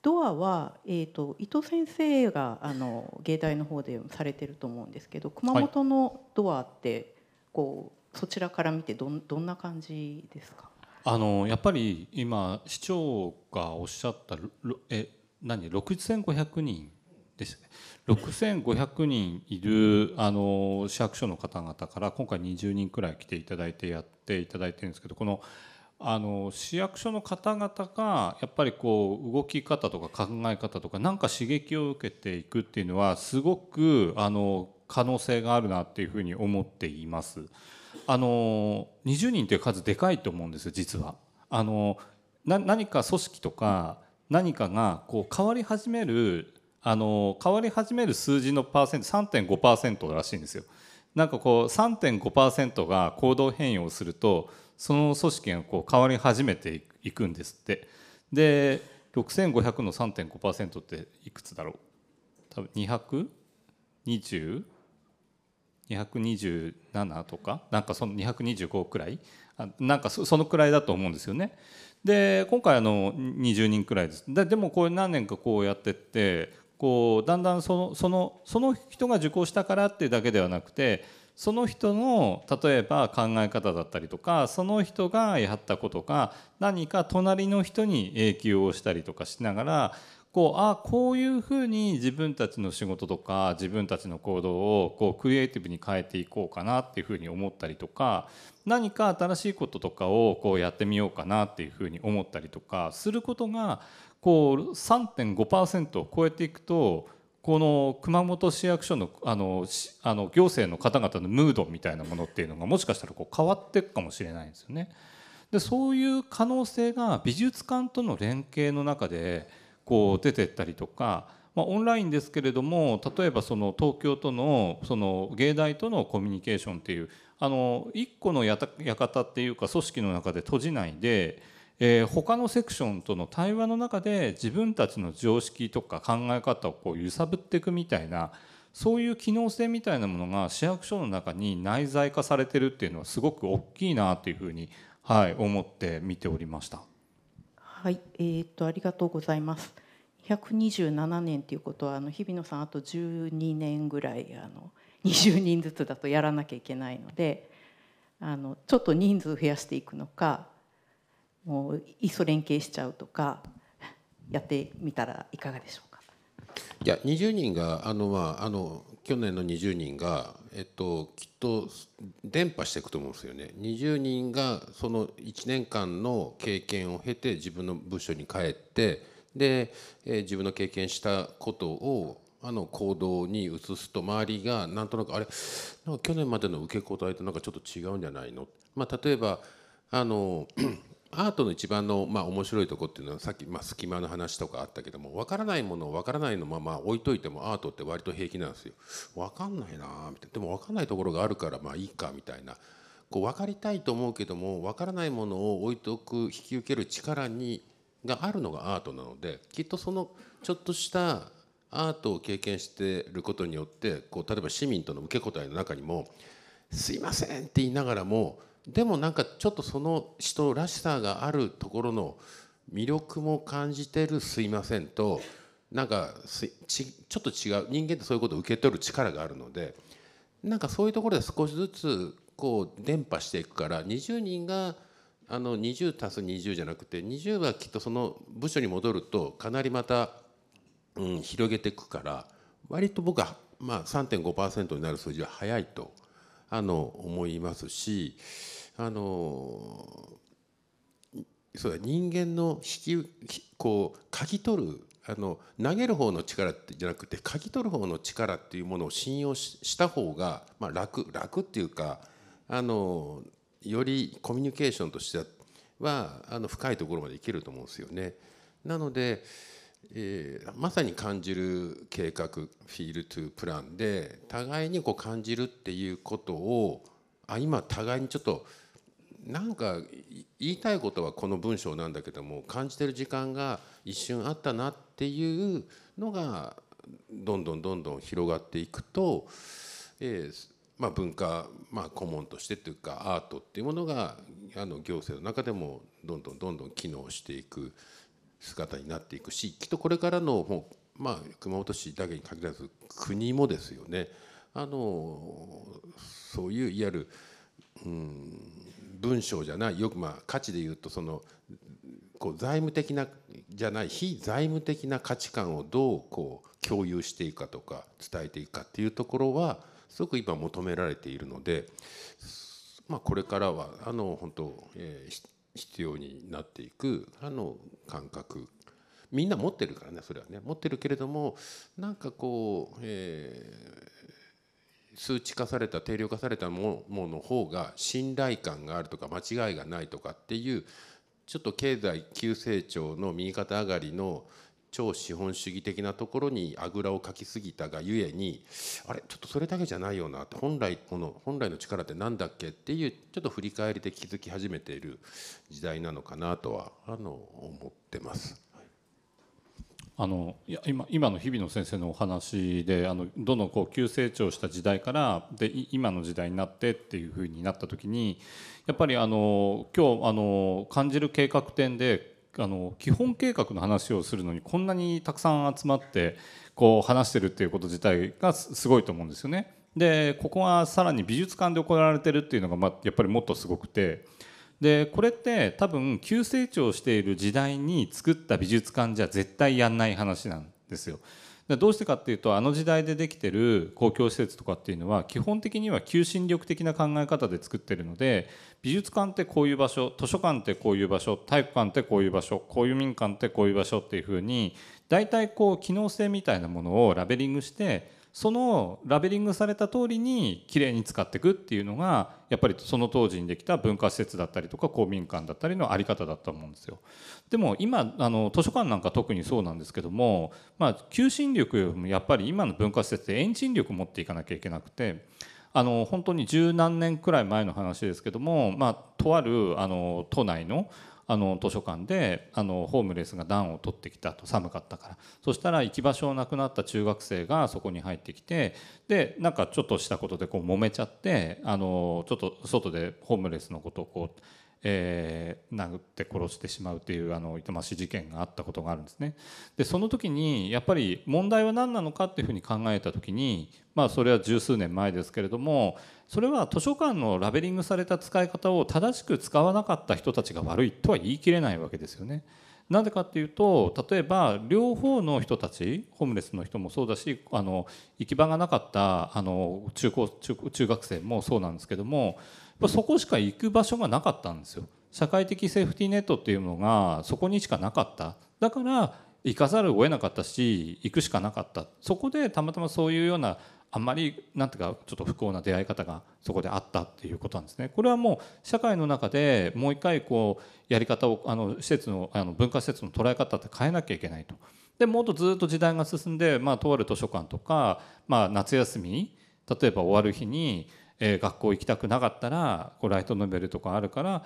ドアは、えーと、伊藤先生があの芸大の方でされてると思うんですけど熊本のドアって、はい、こうそちらから見てどどんな感じですかあのやっぱり今市長がおっしゃったえ何6500人です、ね6500人いるあの市役所の方々から今回20人くらい来ていただいてやっていただいてるんですけどこのあの市役所の方々がやっぱりこう動き方とか考え方とか何か刺激を受けていくっていうのはすごくあの可能性があるなっていうふうに思っています。あの20人という数でかいと思うんですよ実は。あの何か組織とか何かがこう変わり始めるあの変わり始める数字のパーセント3.5%らしいんですよ。なんかこう3.5%が行動変容するとその組織がこう変わり始めていくんですって。で6500の3.5%っていくつだろう多分2 0 0 227とかなんかその225くらいなんかそのくらいだと思うんですよね。で今回あの20人くらいですででもこれ何年かこうやってってこうだんだんそのそのその人が受講したからっていうだけではなくてその人の例えば考え方だったりとかその人がやったことが何か隣の人に影響をしたりとかしながらこうあこういうふうに自分たちの仕事とか自分たちの行動をこうクリエイティブに変えていこうかなっていうふうに思ったりとか何か新しいこととかをこうやってみようかなっていうふうに思ったりとかすることがこう3.5%を超えていくとこの熊本市役所のあのあの行政の方々のムードみたいなものっていうのがもしかしたらこう変わっていくかもしれないんですよね。でそういう可能性が美術館との連携の中でこう出てったりとか、まあ、オンラインですけれども例えばその東京とのその芸大とのコミュニケーションっていうあの一個の館っていうか組織の中で閉じないで、えー、他のセクションとの対話の中で自分たちの常識とか考え方をこう揺さぶっていくみたいなそういう機能性みたいなものが市役所の中に内在化されてるっていうのはすごく大きいなというふうに、はい、思って見ておりました。はい、えー、っとありがとうございます。127年ということはあの日比野さんあと12年ぐらいあの20人ずつだとやらなきゃいけないのであのちょっと人数増やしていくのかもういっそ連携しちゃうとかやってみたらいかがでしょうかいや20人があの、まあ、あの去年の20人がえっと、きっと伝播していくと思うんですよね。20人がその1年間の経験を経て自分の部署に帰ってで、え自分の経験したことをあの行動に移すと周りがなんとなくあれなんか去年までの受け答えとなんかちょっと違うんじゃないの、まあ、例えばあのアートの一番の、まあ、面白いとこっていうのはさっき、まあ、隙間の話とかあったけども分からないものを分からないのまま置いといてもアートって割と平気なんですよ。分かんないなみたいなでも分かんないところがあるからまあいいかみたいなこう分かりたいと思うけども分からないものを置いておく引き受ける力にがあるのがアートなのできっとそのちょっとしたアートを経験してることによってこう例えば市民との受け答えの中にも「すいません」って言いながらもでもなんかちょっとその人らしさがあるところの魅力も感じてる「すいません」となんかちちょっと違う人間ってそういうことを受け取る力があるのでなんかそういうところで少しずつこう伝播していくから20人があの20足す20じゃなくて20はきっとその部署に戻るとかなりまた、うん、広げていくから割と僕は、まあ、3.5%になる数字は早いと。あの思いますしあのそうだ人間の引きこう嗅ぎ取るあの投げる方の力じゃなくて嗅ぎ取る方の力っていうものを信用した方が、まあ、楽楽っていうかあのよりコミュニケーションとしてはあの深いところまでいけると思うんですよね。なのでえー、まさに感じる計画フィールトゥプランで互いにこう感じるっていうことをあ今互いにちょっとなんか言いたいことはこの文章なんだけども感じてる時間が一瞬あったなっていうのがどんどんどんどん広がっていくと、えーまあ、文化、まあ、顧問としてというかアートっていうものがあの行政の中でもどんどんどんどん機能していく。姿になっていくしきっとこれからのもう、まあ、熊本市だけに限らず国もですよねあのそういういわゆる、うん、文章じゃないよくまあ価値で言うとそのこう財務的なじゃない非財務的な価値観をどうこう共有していくかとか伝えていくかっていうところはすごく今求められているので、まあ、これからはあの本当、えー、必要になっていくからの感覚みんな持ってるからねそれはね持ってるけれどもなんかこう、えー、数値化された定量化されたものの方が信頼感があるとか間違いがないとかっていうちょっと経済急成長の右肩上がりの超資本主義的なところにあぐらをかきすぎたがゆえにあれちょっとそれだけじゃないよな本来この本来の力って何だっけっていうちょっと振り返りで気づき始めている時代なのかなとはあの思ってます。あのいや今今の日比野先生のお話であのどのこう急成長した時代からで今の時代になってっていうふうになった時にやっぱりあの今日あの感じる計画展であの基本計画の話をするのにこんなにたくさん集まってこう話してるっていうこと自体がすごいと思うんですよね。でここはさらに美術館で行われてるっていうのが、まあ、やっぱりもっとすごくてでこれって多分急成長している時代に作った美術館じゃ絶対やんない話なんですよ。でどうしてかっていうとあの時代でできてる公共施設とかっていうのは基本的には求心力的な考え方で作ってるので美術館ってこういう場所図書館ってこういう場所体育館ってこういう場所こういう民館ってこういう場所っていうふうに大体こう機能性みたいなものをラベリングしてそのラベリングされた通りにきれいに使っていくっていうのがやっぱりその当時にできた文化施設だったりとか公民館だったりの在り方だったと思うんですよ。でも今あの図書館なんか特にそうなんですけども、まあ、求心力よりもやっぱり今の文化施設で遠心力を持っていかなきゃいけなくて。あの本当に十何年くらい前の話ですけども、まあ、とあるあの都内のあの図書館であのホームレスが暖を取ってきたと寒かったからそしたら行き場所をなくなった中学生がそこに入ってきてでなんかちょっとしたことでこう揉めちゃってあのちょっと外でホームレスのことをこうえー、殴って殺してしまうというあの痛ましい事件があったことがあるんですね。でその時にやっぱり問題は何なのかっていうふうに考えた時に、まあ、それは十数年前ですけれどもそれは図書館のラベリングされた使い方を正しく使わなかった人たちが悪いとは言い切れないわけですよね。なぜかっていうと例えば両方の人たちホームレスの人もそうだしあの行き場がなかったあの中高中学生もそうなんですけども。ぱそこしか行く場所がなかったんですよ。社会的セーフティーネットっていうのがそこにしかなかっただから行かざるを得なかったし行くしかなかったそこでたまたまそういうようなあんまりなんていうかちょっと不幸な出会い方がそこであったっていうことなんですね。これはもう社会の中でもう一回こうやり方をあの施設のあの文化施設の捉え方って変えなきゃいけないと。でもっとずっと時代が進んで、まあ、とある図書館とか、まあ、夏休み例えば終わる日にえー、学校行きたくなかったらこうライトノベルとかあるから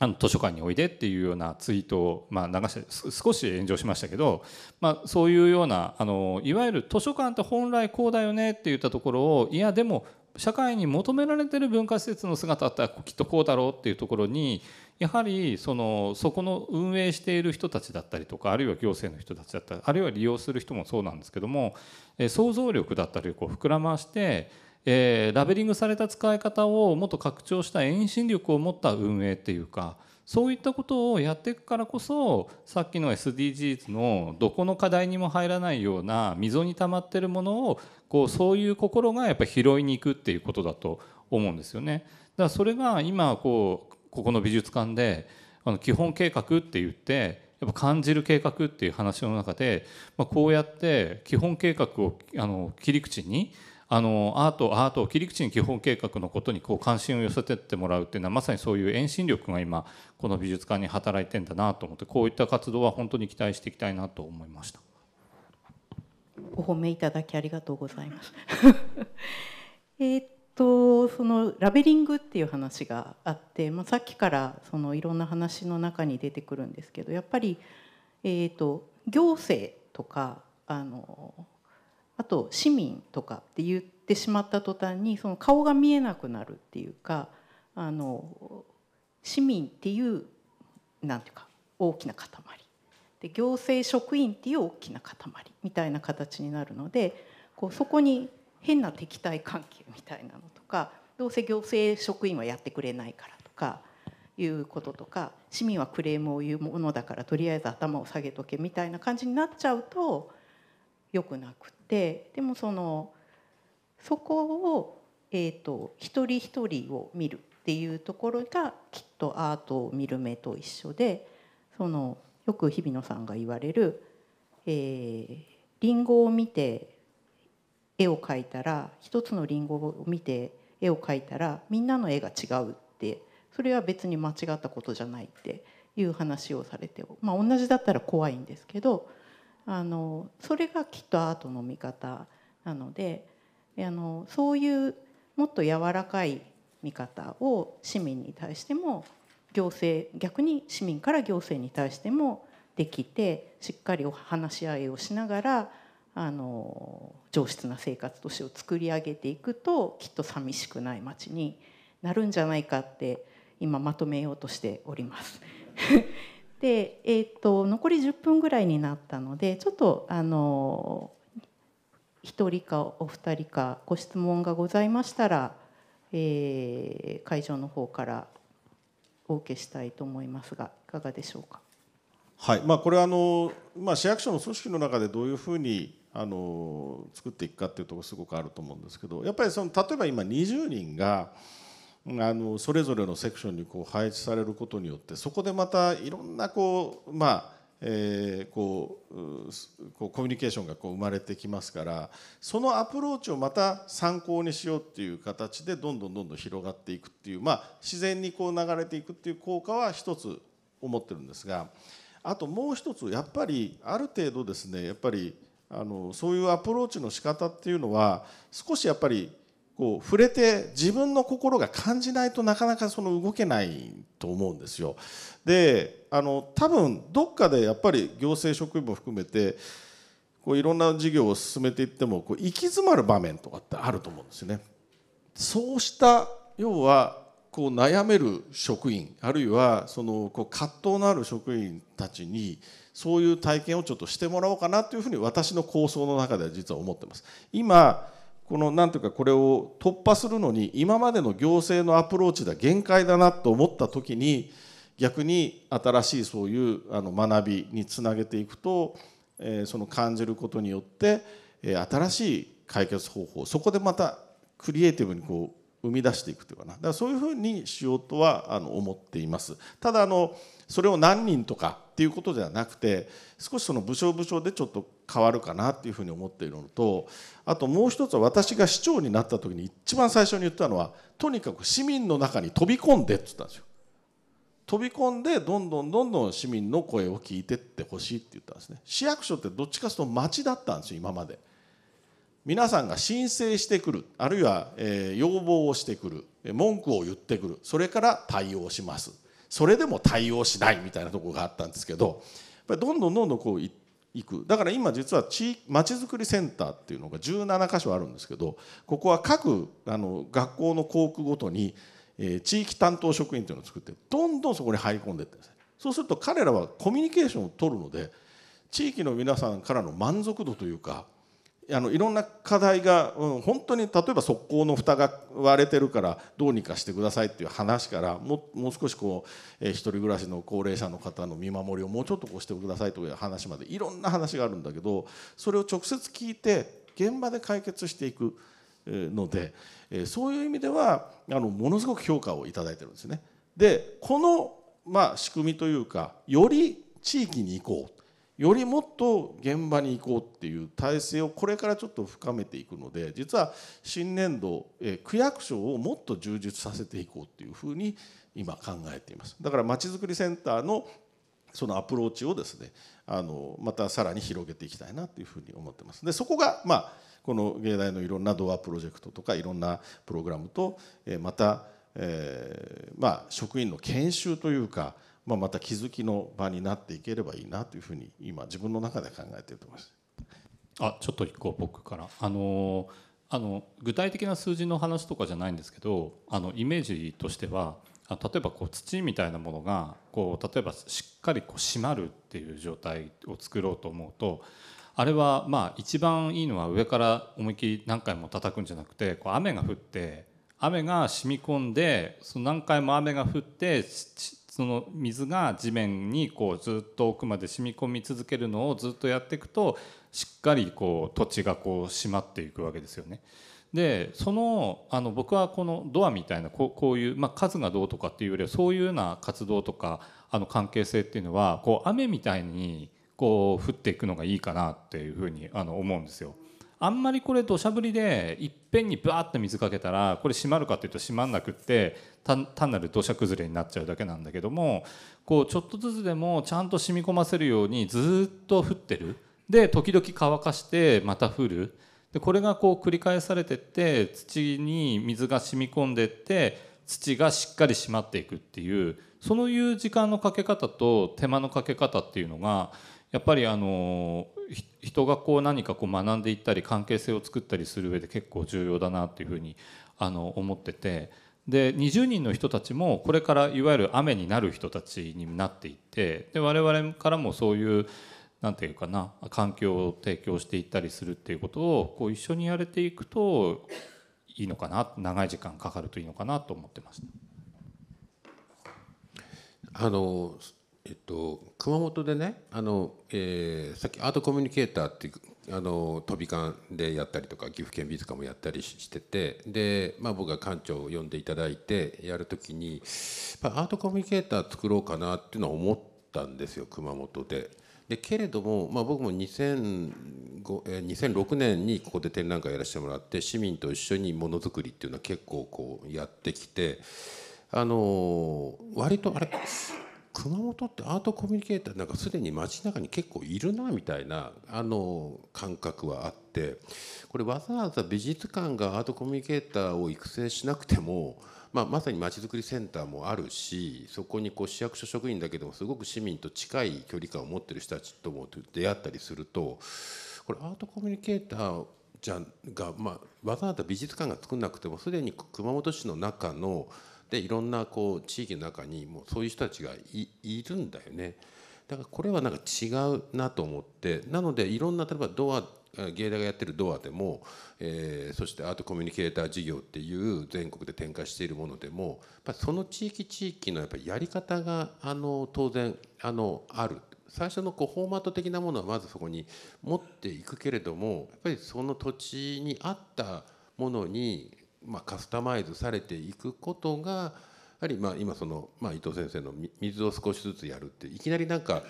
あの図書館においでっていうようなツイートを、まあ、流して少し炎上しましたけど、まあ、そういうようなあのいわゆる図書館って本来こうだよねって言ったところをいやでも社会に求められてる文化施設の姿だったらきっとこうだろうっていうところにやはりそのそこの運営している人たちだったりとかあるいは行政の人たちだったりあるいは利用する人もそうなんですけども想像力だったりこう膨らましてえー、ラベリングされた使い方をもっと拡張した遠心力を持った運営っていうかそういったことをやっていくからこそさっきの SDGs のどこの課題にも入らないような溝に溜まってるものをこうそういう心がやっぱ拾いに行くっていうことだと思うんですよね。だからそれが今こうここの美術館であの基本計画って言ってやっぱ感じる計画っていう話の中で、まあ、こうやって基本計画をあの切り口にあのアートアートを切り口に基本計画のことにこう関心を寄せてってもらうっていうのはまさにそういう遠心力が今この美術館に働いてんだなと思ってこういった活動は本当に期待していきたいなと思いました。お褒めいただきありがとうございます。えっとそのラベリングっていう話があって、まあ、さっきからそのいろんな話の中に出てくるんですけどやっぱり、えーと、と行政とかあのあと市民とかって言ってしまった途端にその顔が見えなくなるっていうかあの市民っていうなんていうか大きな塊で行政職員っていう大きな塊みたいな形になるのでこうそこに変な敵対関係みたいなのとかどうせ行政職員はやってくれないからとかいうこととか市民はクレームを言うものだからとりあえず頭を下げとけみたいな感じになっちゃうとよくなくて。ででもそのそこを、えーと、と一人一人を見るっていうところがきっとアートを見る目と一緒でそのよく日比野さんが言われる、えー、リンゴを見て絵を描いたら一つのリンゴを見て絵を描いたらみんなの絵が違うってそれは別に間違ったことじゃないっていう話をされて、まあ、同じだったら怖いんですけどあのそれがきっとアートの見方なのであのそういうもっと柔らかい見方を市民に対しても行政逆に市民から行政に対してもできてしっかりお話し合いをしながらあの上質な生活都市を作り上げていくときっと寂しくない街になるんじゃないかって今まとめようとしております。で、えーと、残り10分ぐらいになったのでちょっとあの1人かお二人かご質問がございましたら、えー、会場の方からお受けしたいと思いますがいかがでしょうか。はいまあ、これはあの、まあ、市役所の組織の中でどういうふうにあの作っていくかっていうところすごくあると思うんですけどやっぱりその例えば今20人が。あのそれぞれのセクションにこう配置されることによってそこでまたいろんなこうまあえー、こうこうコミュニケーションがこう生まれてきますからそのアプローチをまた参考にしようっていう形でどんどんどんどん広がっていくっていう、まあ、自然にこう流れていくっていう効果は一つ思ってるんですがあともう一つやっぱりある程度ですねやっぱりあのそういうアプローチの仕方っていうのは少しやっぱりこう触れて自分の心が感じないとなかなかその動けないと思うんですよ。であの多分どっかでやっぱり行政職員も含めてこういろんな事業を進めていってもこう行き詰まる場面とかってあると思うんですよね。そうした要はこう悩める職員あるいはそのこう葛藤のある職員たちにそういう体験をちょっとしてもらおうかなというふうに私の構想の中では実は思ってます。今このなんうかこれを突破するのに今までの行政のアプローチが限界だなと思った時に逆に新しいそういうあの学びにつなげていくと、えその感じることによって、え新しい解決方法そこでまたクリエイティブにこう生み出していくというかなだからそういうふうにしようとはあの思っています。ただあのそれを何人とかっていうことではなくて少しその武将武将でちょっと変わるかなっていうふうに思っているのとあともう一つは私が市長になった時に一番最初に言ったのはとにかく市民の中に飛び込んでって言ったんですよ。飛び込んでどんどんどんどん市民の声を聞いてってほしいって言ったんですね市役所ってどっちかというと町だったんですよ今まで皆さんが申請してくるあるいは、え要望をしてくる文句を言ってくるそれから対応しますそれでも対応しないみたいなとこがあったんですけどどんどんどんどんこういくだから今実はまちづくりセンターっていうのが17箇所あるんですけどここは各あの学校の校区ごとに、え地域担当職員っていうのを作ってどんどんそこに入り込んでいってそうすると彼らはコミュニケーションを取るので地域の皆さんからの満足度というかあのいろんな課題が、うん、本当に例えば側溝の蓋が割れてるからどうにかしてくださいっていう話からももう少しこう、えー、一人暮らしの高齢者の方の見守りをもうちょっとこうしてくださいという話までいろんな話があるんだけどそれを直接聞いて現場で解決していくので、えー、そういう意味ではあのものすごく評価を頂いてるんですね。でこの、まあ、仕組みというかより地域に行こうよりもっと現場に行こうっていう体制をこれからちょっと深めていくので実は新年度区役所をもっと充実させていこうっていうふうに今考えていますだからまちづくりセンターのそのアプローチをですねあのまたさらに広げていきたいなというふうに思ってますでそこがまあこの芸大のいろんなドアプロジェクトとかいろんなプログラムとまたえまあ職員の研修というかまあ、また気づきの場になっていければいいなというふうに今自分の中で考えていると思います。あちょっと一個僕からあのあの具体的な数字の話とかじゃないんですけどあのイメージとしては例えばこう土みたいなものがこう例えばしっかりこう締まるっていう状態を作ろうと思うとあれはまあ一番いいのは上から思いっきり何回も叩くんじゃなくてこう雨が降って雨が染み込んでその何回も雨が降ってその水が地面にこうずっと奥まで染み込み続けるのをずっとやっていくとしっかりこう土地がこう締まっていくわけですよね。でそのあの僕はこのドアみたいなこうこういう、まあ、数がどうとかっていうよりはそういうような活動とかあの関係性っていうのはこう雨みたいにこう降っていくのがいいかなっていうふうにあの思うんですよ。あんまりこれ土砂降りでいっぺんにバーッと水かけたらこれ閉まるかっていうと閉まんなくって単なる土砂崩れになっちゃうだけなんだけどもこうちょっとずつでもちゃんと染み込ませるようにずっと降ってるで時々乾かしてまた降るでこれがこう繰り返されてって土に水が染み込んでって土がしっかり閉まっていくっていうそういう時間のかけ方と手間のかけ方っていうのがやっぱりあの人がこう何かこう学んでいったり関係性を作ったりする上で結構重要だなっていうふうにあの思っててで20人の人たちもこれからいわゆる雨になる人たちになっていってで我々からもそういう何て言うかな環境を提供していったりするっていうことをこう一緒にやれていくといいのかな長い時間かかるといいのかなと思ってました。あのえっと、熊本でねあの、えー、さっきアートコミュニケーターっていうあの飛び館でやったりとか岐阜県美術館もやったりしててで、まあ、僕が館長を呼んでいただいてやる時にアートコミュニケーター作ろうかなっていうのは思ったんですよ熊本で。でけれども、まあ、僕も2006年にここで展覧会やらせてもらって市民と一緒にものづくりっていうのは結構こうやってきてあの割とあれ熊本ってアートコミュニケーターなんかすでに街中に結構いるなみたいなあの感覚はあってこれわざわざ美術館がアートコミュニケーターを育成しなくても、まあ、まさにまちづくりセンターもあるしそこにこう市役所職員だけでもすごく市民と近い距離感を持ってる人たちとも出会ったりするとこれアートコミュニケーターじゃが、まあ、わざわざ美術館が作んなくてもすでに熊本市の中のでいろんなこう地域の中にもうそういう人たちがいるんだよね。だからこれはなんか違うなと思ってなのでいろんな例えばドア芸大がやってるドアでも、えー、そしてアートコミュニケーター事業っていう全国で展開しているものでもやっぱその地域地域のやっぱりやり方があの当然あのある最初のこうフォーマット的なものはまずそこに持っていくけれどもやっぱりその土地に合ったものにまあ、カスタマイズされていくことがやはりまあ今その、まあ、伊藤先生の水を少しずつやるっていきなりなんか、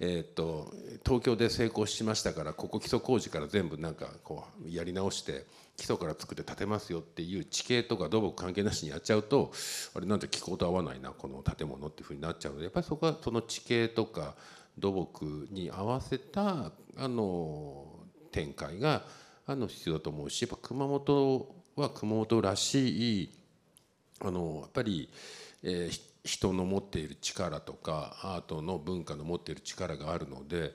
えっと東京で成功しましたからここ基礎工事から全部なんかこうやり直して基礎から作って建てますよっていう地形とか土木関係なしにやっちゃうとあれなんて気候と合わないなこの建物っていうふうになっちゃうのでやっぱりそこはその地形とか土木に合わせたあの展開があの必要だと思うしやっぱ熊本は熊本らしいあのやっぱり、えー、人の持っている力とかアートの文化の持っている力があるので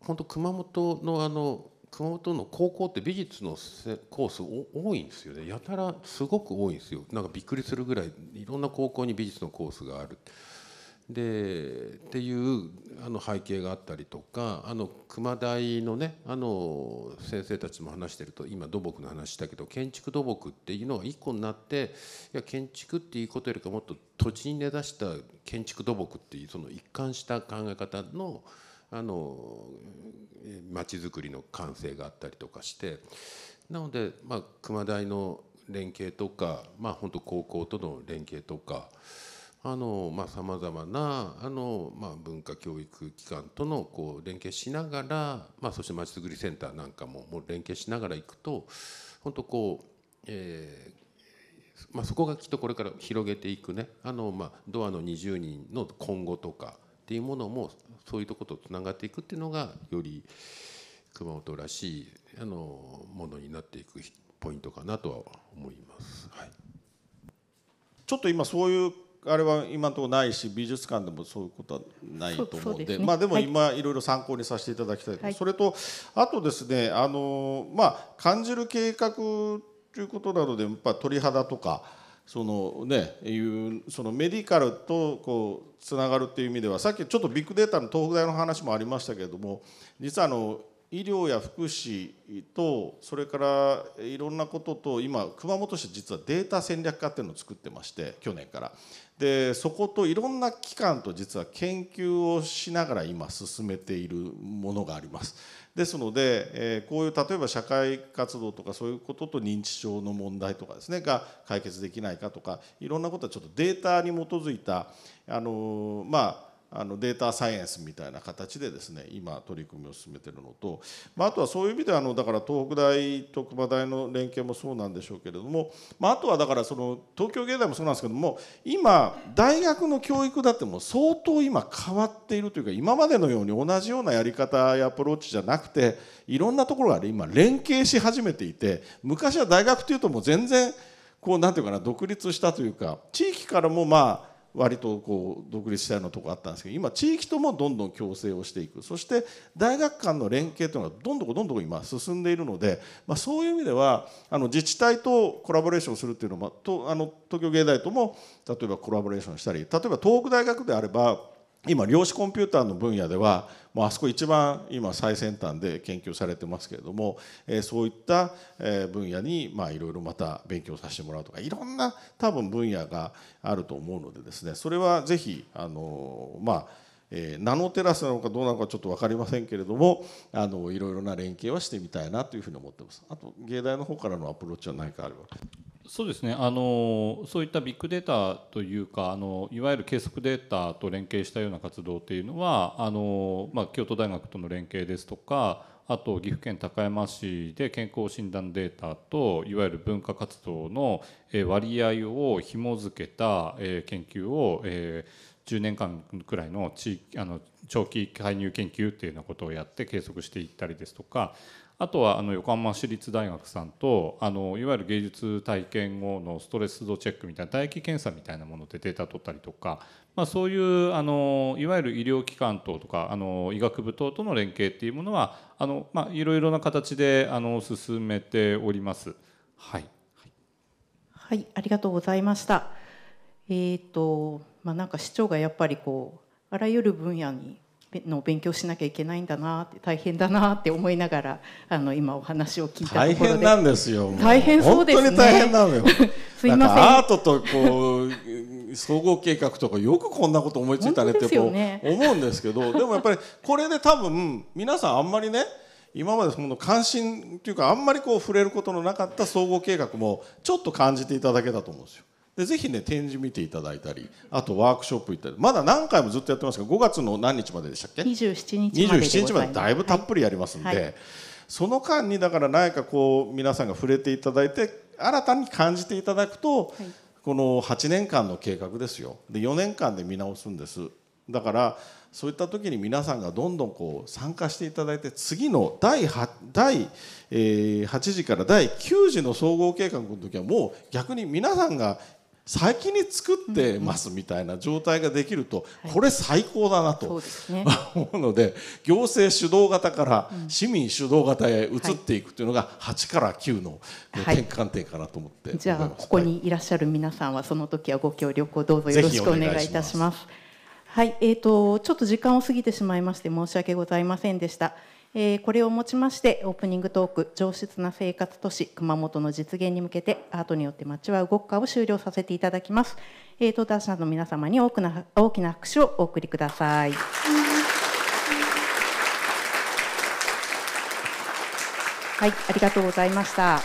本当熊本のあの熊本の高校って美術のコース多いんですよねやたらすごく多いんですよなんかびっくりするぐらいいろんな高校に美術のコースがある。でっていうあの背景があったりとかあの熊台のねあの先生たちも話してると今土木の話したけど建築土木っていうのは一個になっていや建築っていうことよりかもっと土地に根ざした建築土木っていうその一貫した考え方のあの町づくりの完成があったりとかしてなので、まあ、熊台の連携とか、まあ、本当高校との連携とか。あのまあさまざまなあのまあ文化教育機関とのこう連携しながらまあそしてまちづくりセンターなんかももう連携しながら行くと本当こうえーまあ、そこがきっとこれから広げていくねあの、まあ、ドアの20人の今後とかっていうものもそういうとことつながっていくっていうのがより熊本らしいあのものになっていくポイントかなとは思います、はい、ちょっと今そういうあれは今のところないし美術館でもそういうことはないと思うので、ね、まあ、でも今いろいろ参考にさせていただきたいと、はい、それとあとですねあの、まあ、感じる計画ということなのでやっぱ鳥肌とか。そのねいうそのメディカルとこうつながるっていう意味ではさっきちょっとビッグデータの東北大の話もありましたけれども実はあの医療や福祉とそれからいろんなことと今熊本市実はデータ戦略課っていうのを作ってまして去年からでそこといろんな機関と実は研究をしながら今進めているものがあります。ですので、えこういう例えば社会活動とかそういうことと認知症の問題とかですねが解決できないかとかいろんなことはちょっとデータに基づいたあのまああのデータサイエンスみたいな形でですね今取り組みを進めてるのと、まあ、あとはそういう意味ではあのだから東北大特熊大の連携もそうなんでしょうけれども、まあ、あとはだからその東京芸大もそうなんですけども今大学の教育だってもう相当今変わっているというか今までのように同じようなやり方やアプローチじゃなくていろんなところが今連携し始めていて昔は大学というともう全然こうなんていうかな独立したというか地域からもまあ割とこう独立したようなとこあったんですけど今地域ともどんどん共生をしていくそして大学間の連携というのがどんどんどんどん今進んでいるので、まあ、そういう意味ではあの自治体とコラボレーションするっていうのもとあの東京芸大とも例えばコラボレーションしたり例えば東北大学であれば今量子コンピューターの分野ではもうあそこ一番今最先端で研究されてますけれども、えそういった分野にまいろいろまた勉強させてもらうとかいろんな多分分野があると思うのでですねそれはぜひあのまあえナノテラスなのかどうなのかちょっと分かりませんけれどもあのいろいろな連携はしてみたいなというふうに思ってます。あと芸大の方からのアプローチは何かあれば。そうですねあのそういったビッグデータというかあのいわゆる計測データと連携したような活動というのはあの、まあ、京都大学との連携ですとかあと岐阜県高山市で健康診断データといわゆる文化活動の割合を紐付けた研究を10年間くらいの地域あの長期介入研究っていうようなことをやって計測していったりですとかあとはあの横浜市立大学さんとあのいわゆる芸術体験後のストレス度チェックみたいな唾液検査みたいなものでデータ取ったりとか、まあ、そういうあのいわゆる医療機関等とかあの医学部等との連携っていうものはあの、まあ、いろいろな形であの進めております。はい、はい、ありがとうございました。えっ、とまあ、なんか市長がやっぱりこうあらゆる分野にの勉強しなきゃいけないんだなって大変だなって思いながらあの今お話を聞いた大変なんですよ大変そうです、ね、本当に大変なのよ すいませんアートとこう 総合計画とかよくこんなこと思いついたねってこう、ね、思うんですけどでもやっぱりこれで多分皆さんあんまりね今までその関心というかあんまりこう触れることのなかった総合計画もちょっと感じていただけたと思うんですよ。でぜひね展示見ていただいたりあとワークショップ行ったりまだ何回もずっとやってますが5月の何日まででしたっけ27日まで日までだいぶたっぷりやりますんで、はいはい、その間にだから何かこう皆さんが触れていただいて新たに感じていただくと、はい、この8年間の計画ですよで4年間で見直すんですだからそういった時に皆さんがどんどんこう参加していただいて次の第 ,8 第、8時から第9時の総合計画の時はもう逆に皆さんが先に作ってますみたいな状態ができると、これ最高だなと 思うので行政主導型から市民主導型へ移っていくというのが8から9の転換点かなと思って、はい、じゃあここにいらっしゃる皆さんはその時はご協力をどうぞよろしくお願いいたします。はい、えーとちょっと時間を過ぎてしまいまして申し訳ございませんでした。えー、これをもちましてオープニングトーク「上質な生活都市熊本の実現」に向けてアートによって街は動くかを終了させていただきます。えー、タ登壇者の皆様に大くな大きな拍手をお送りください。はい、ありがとうございました。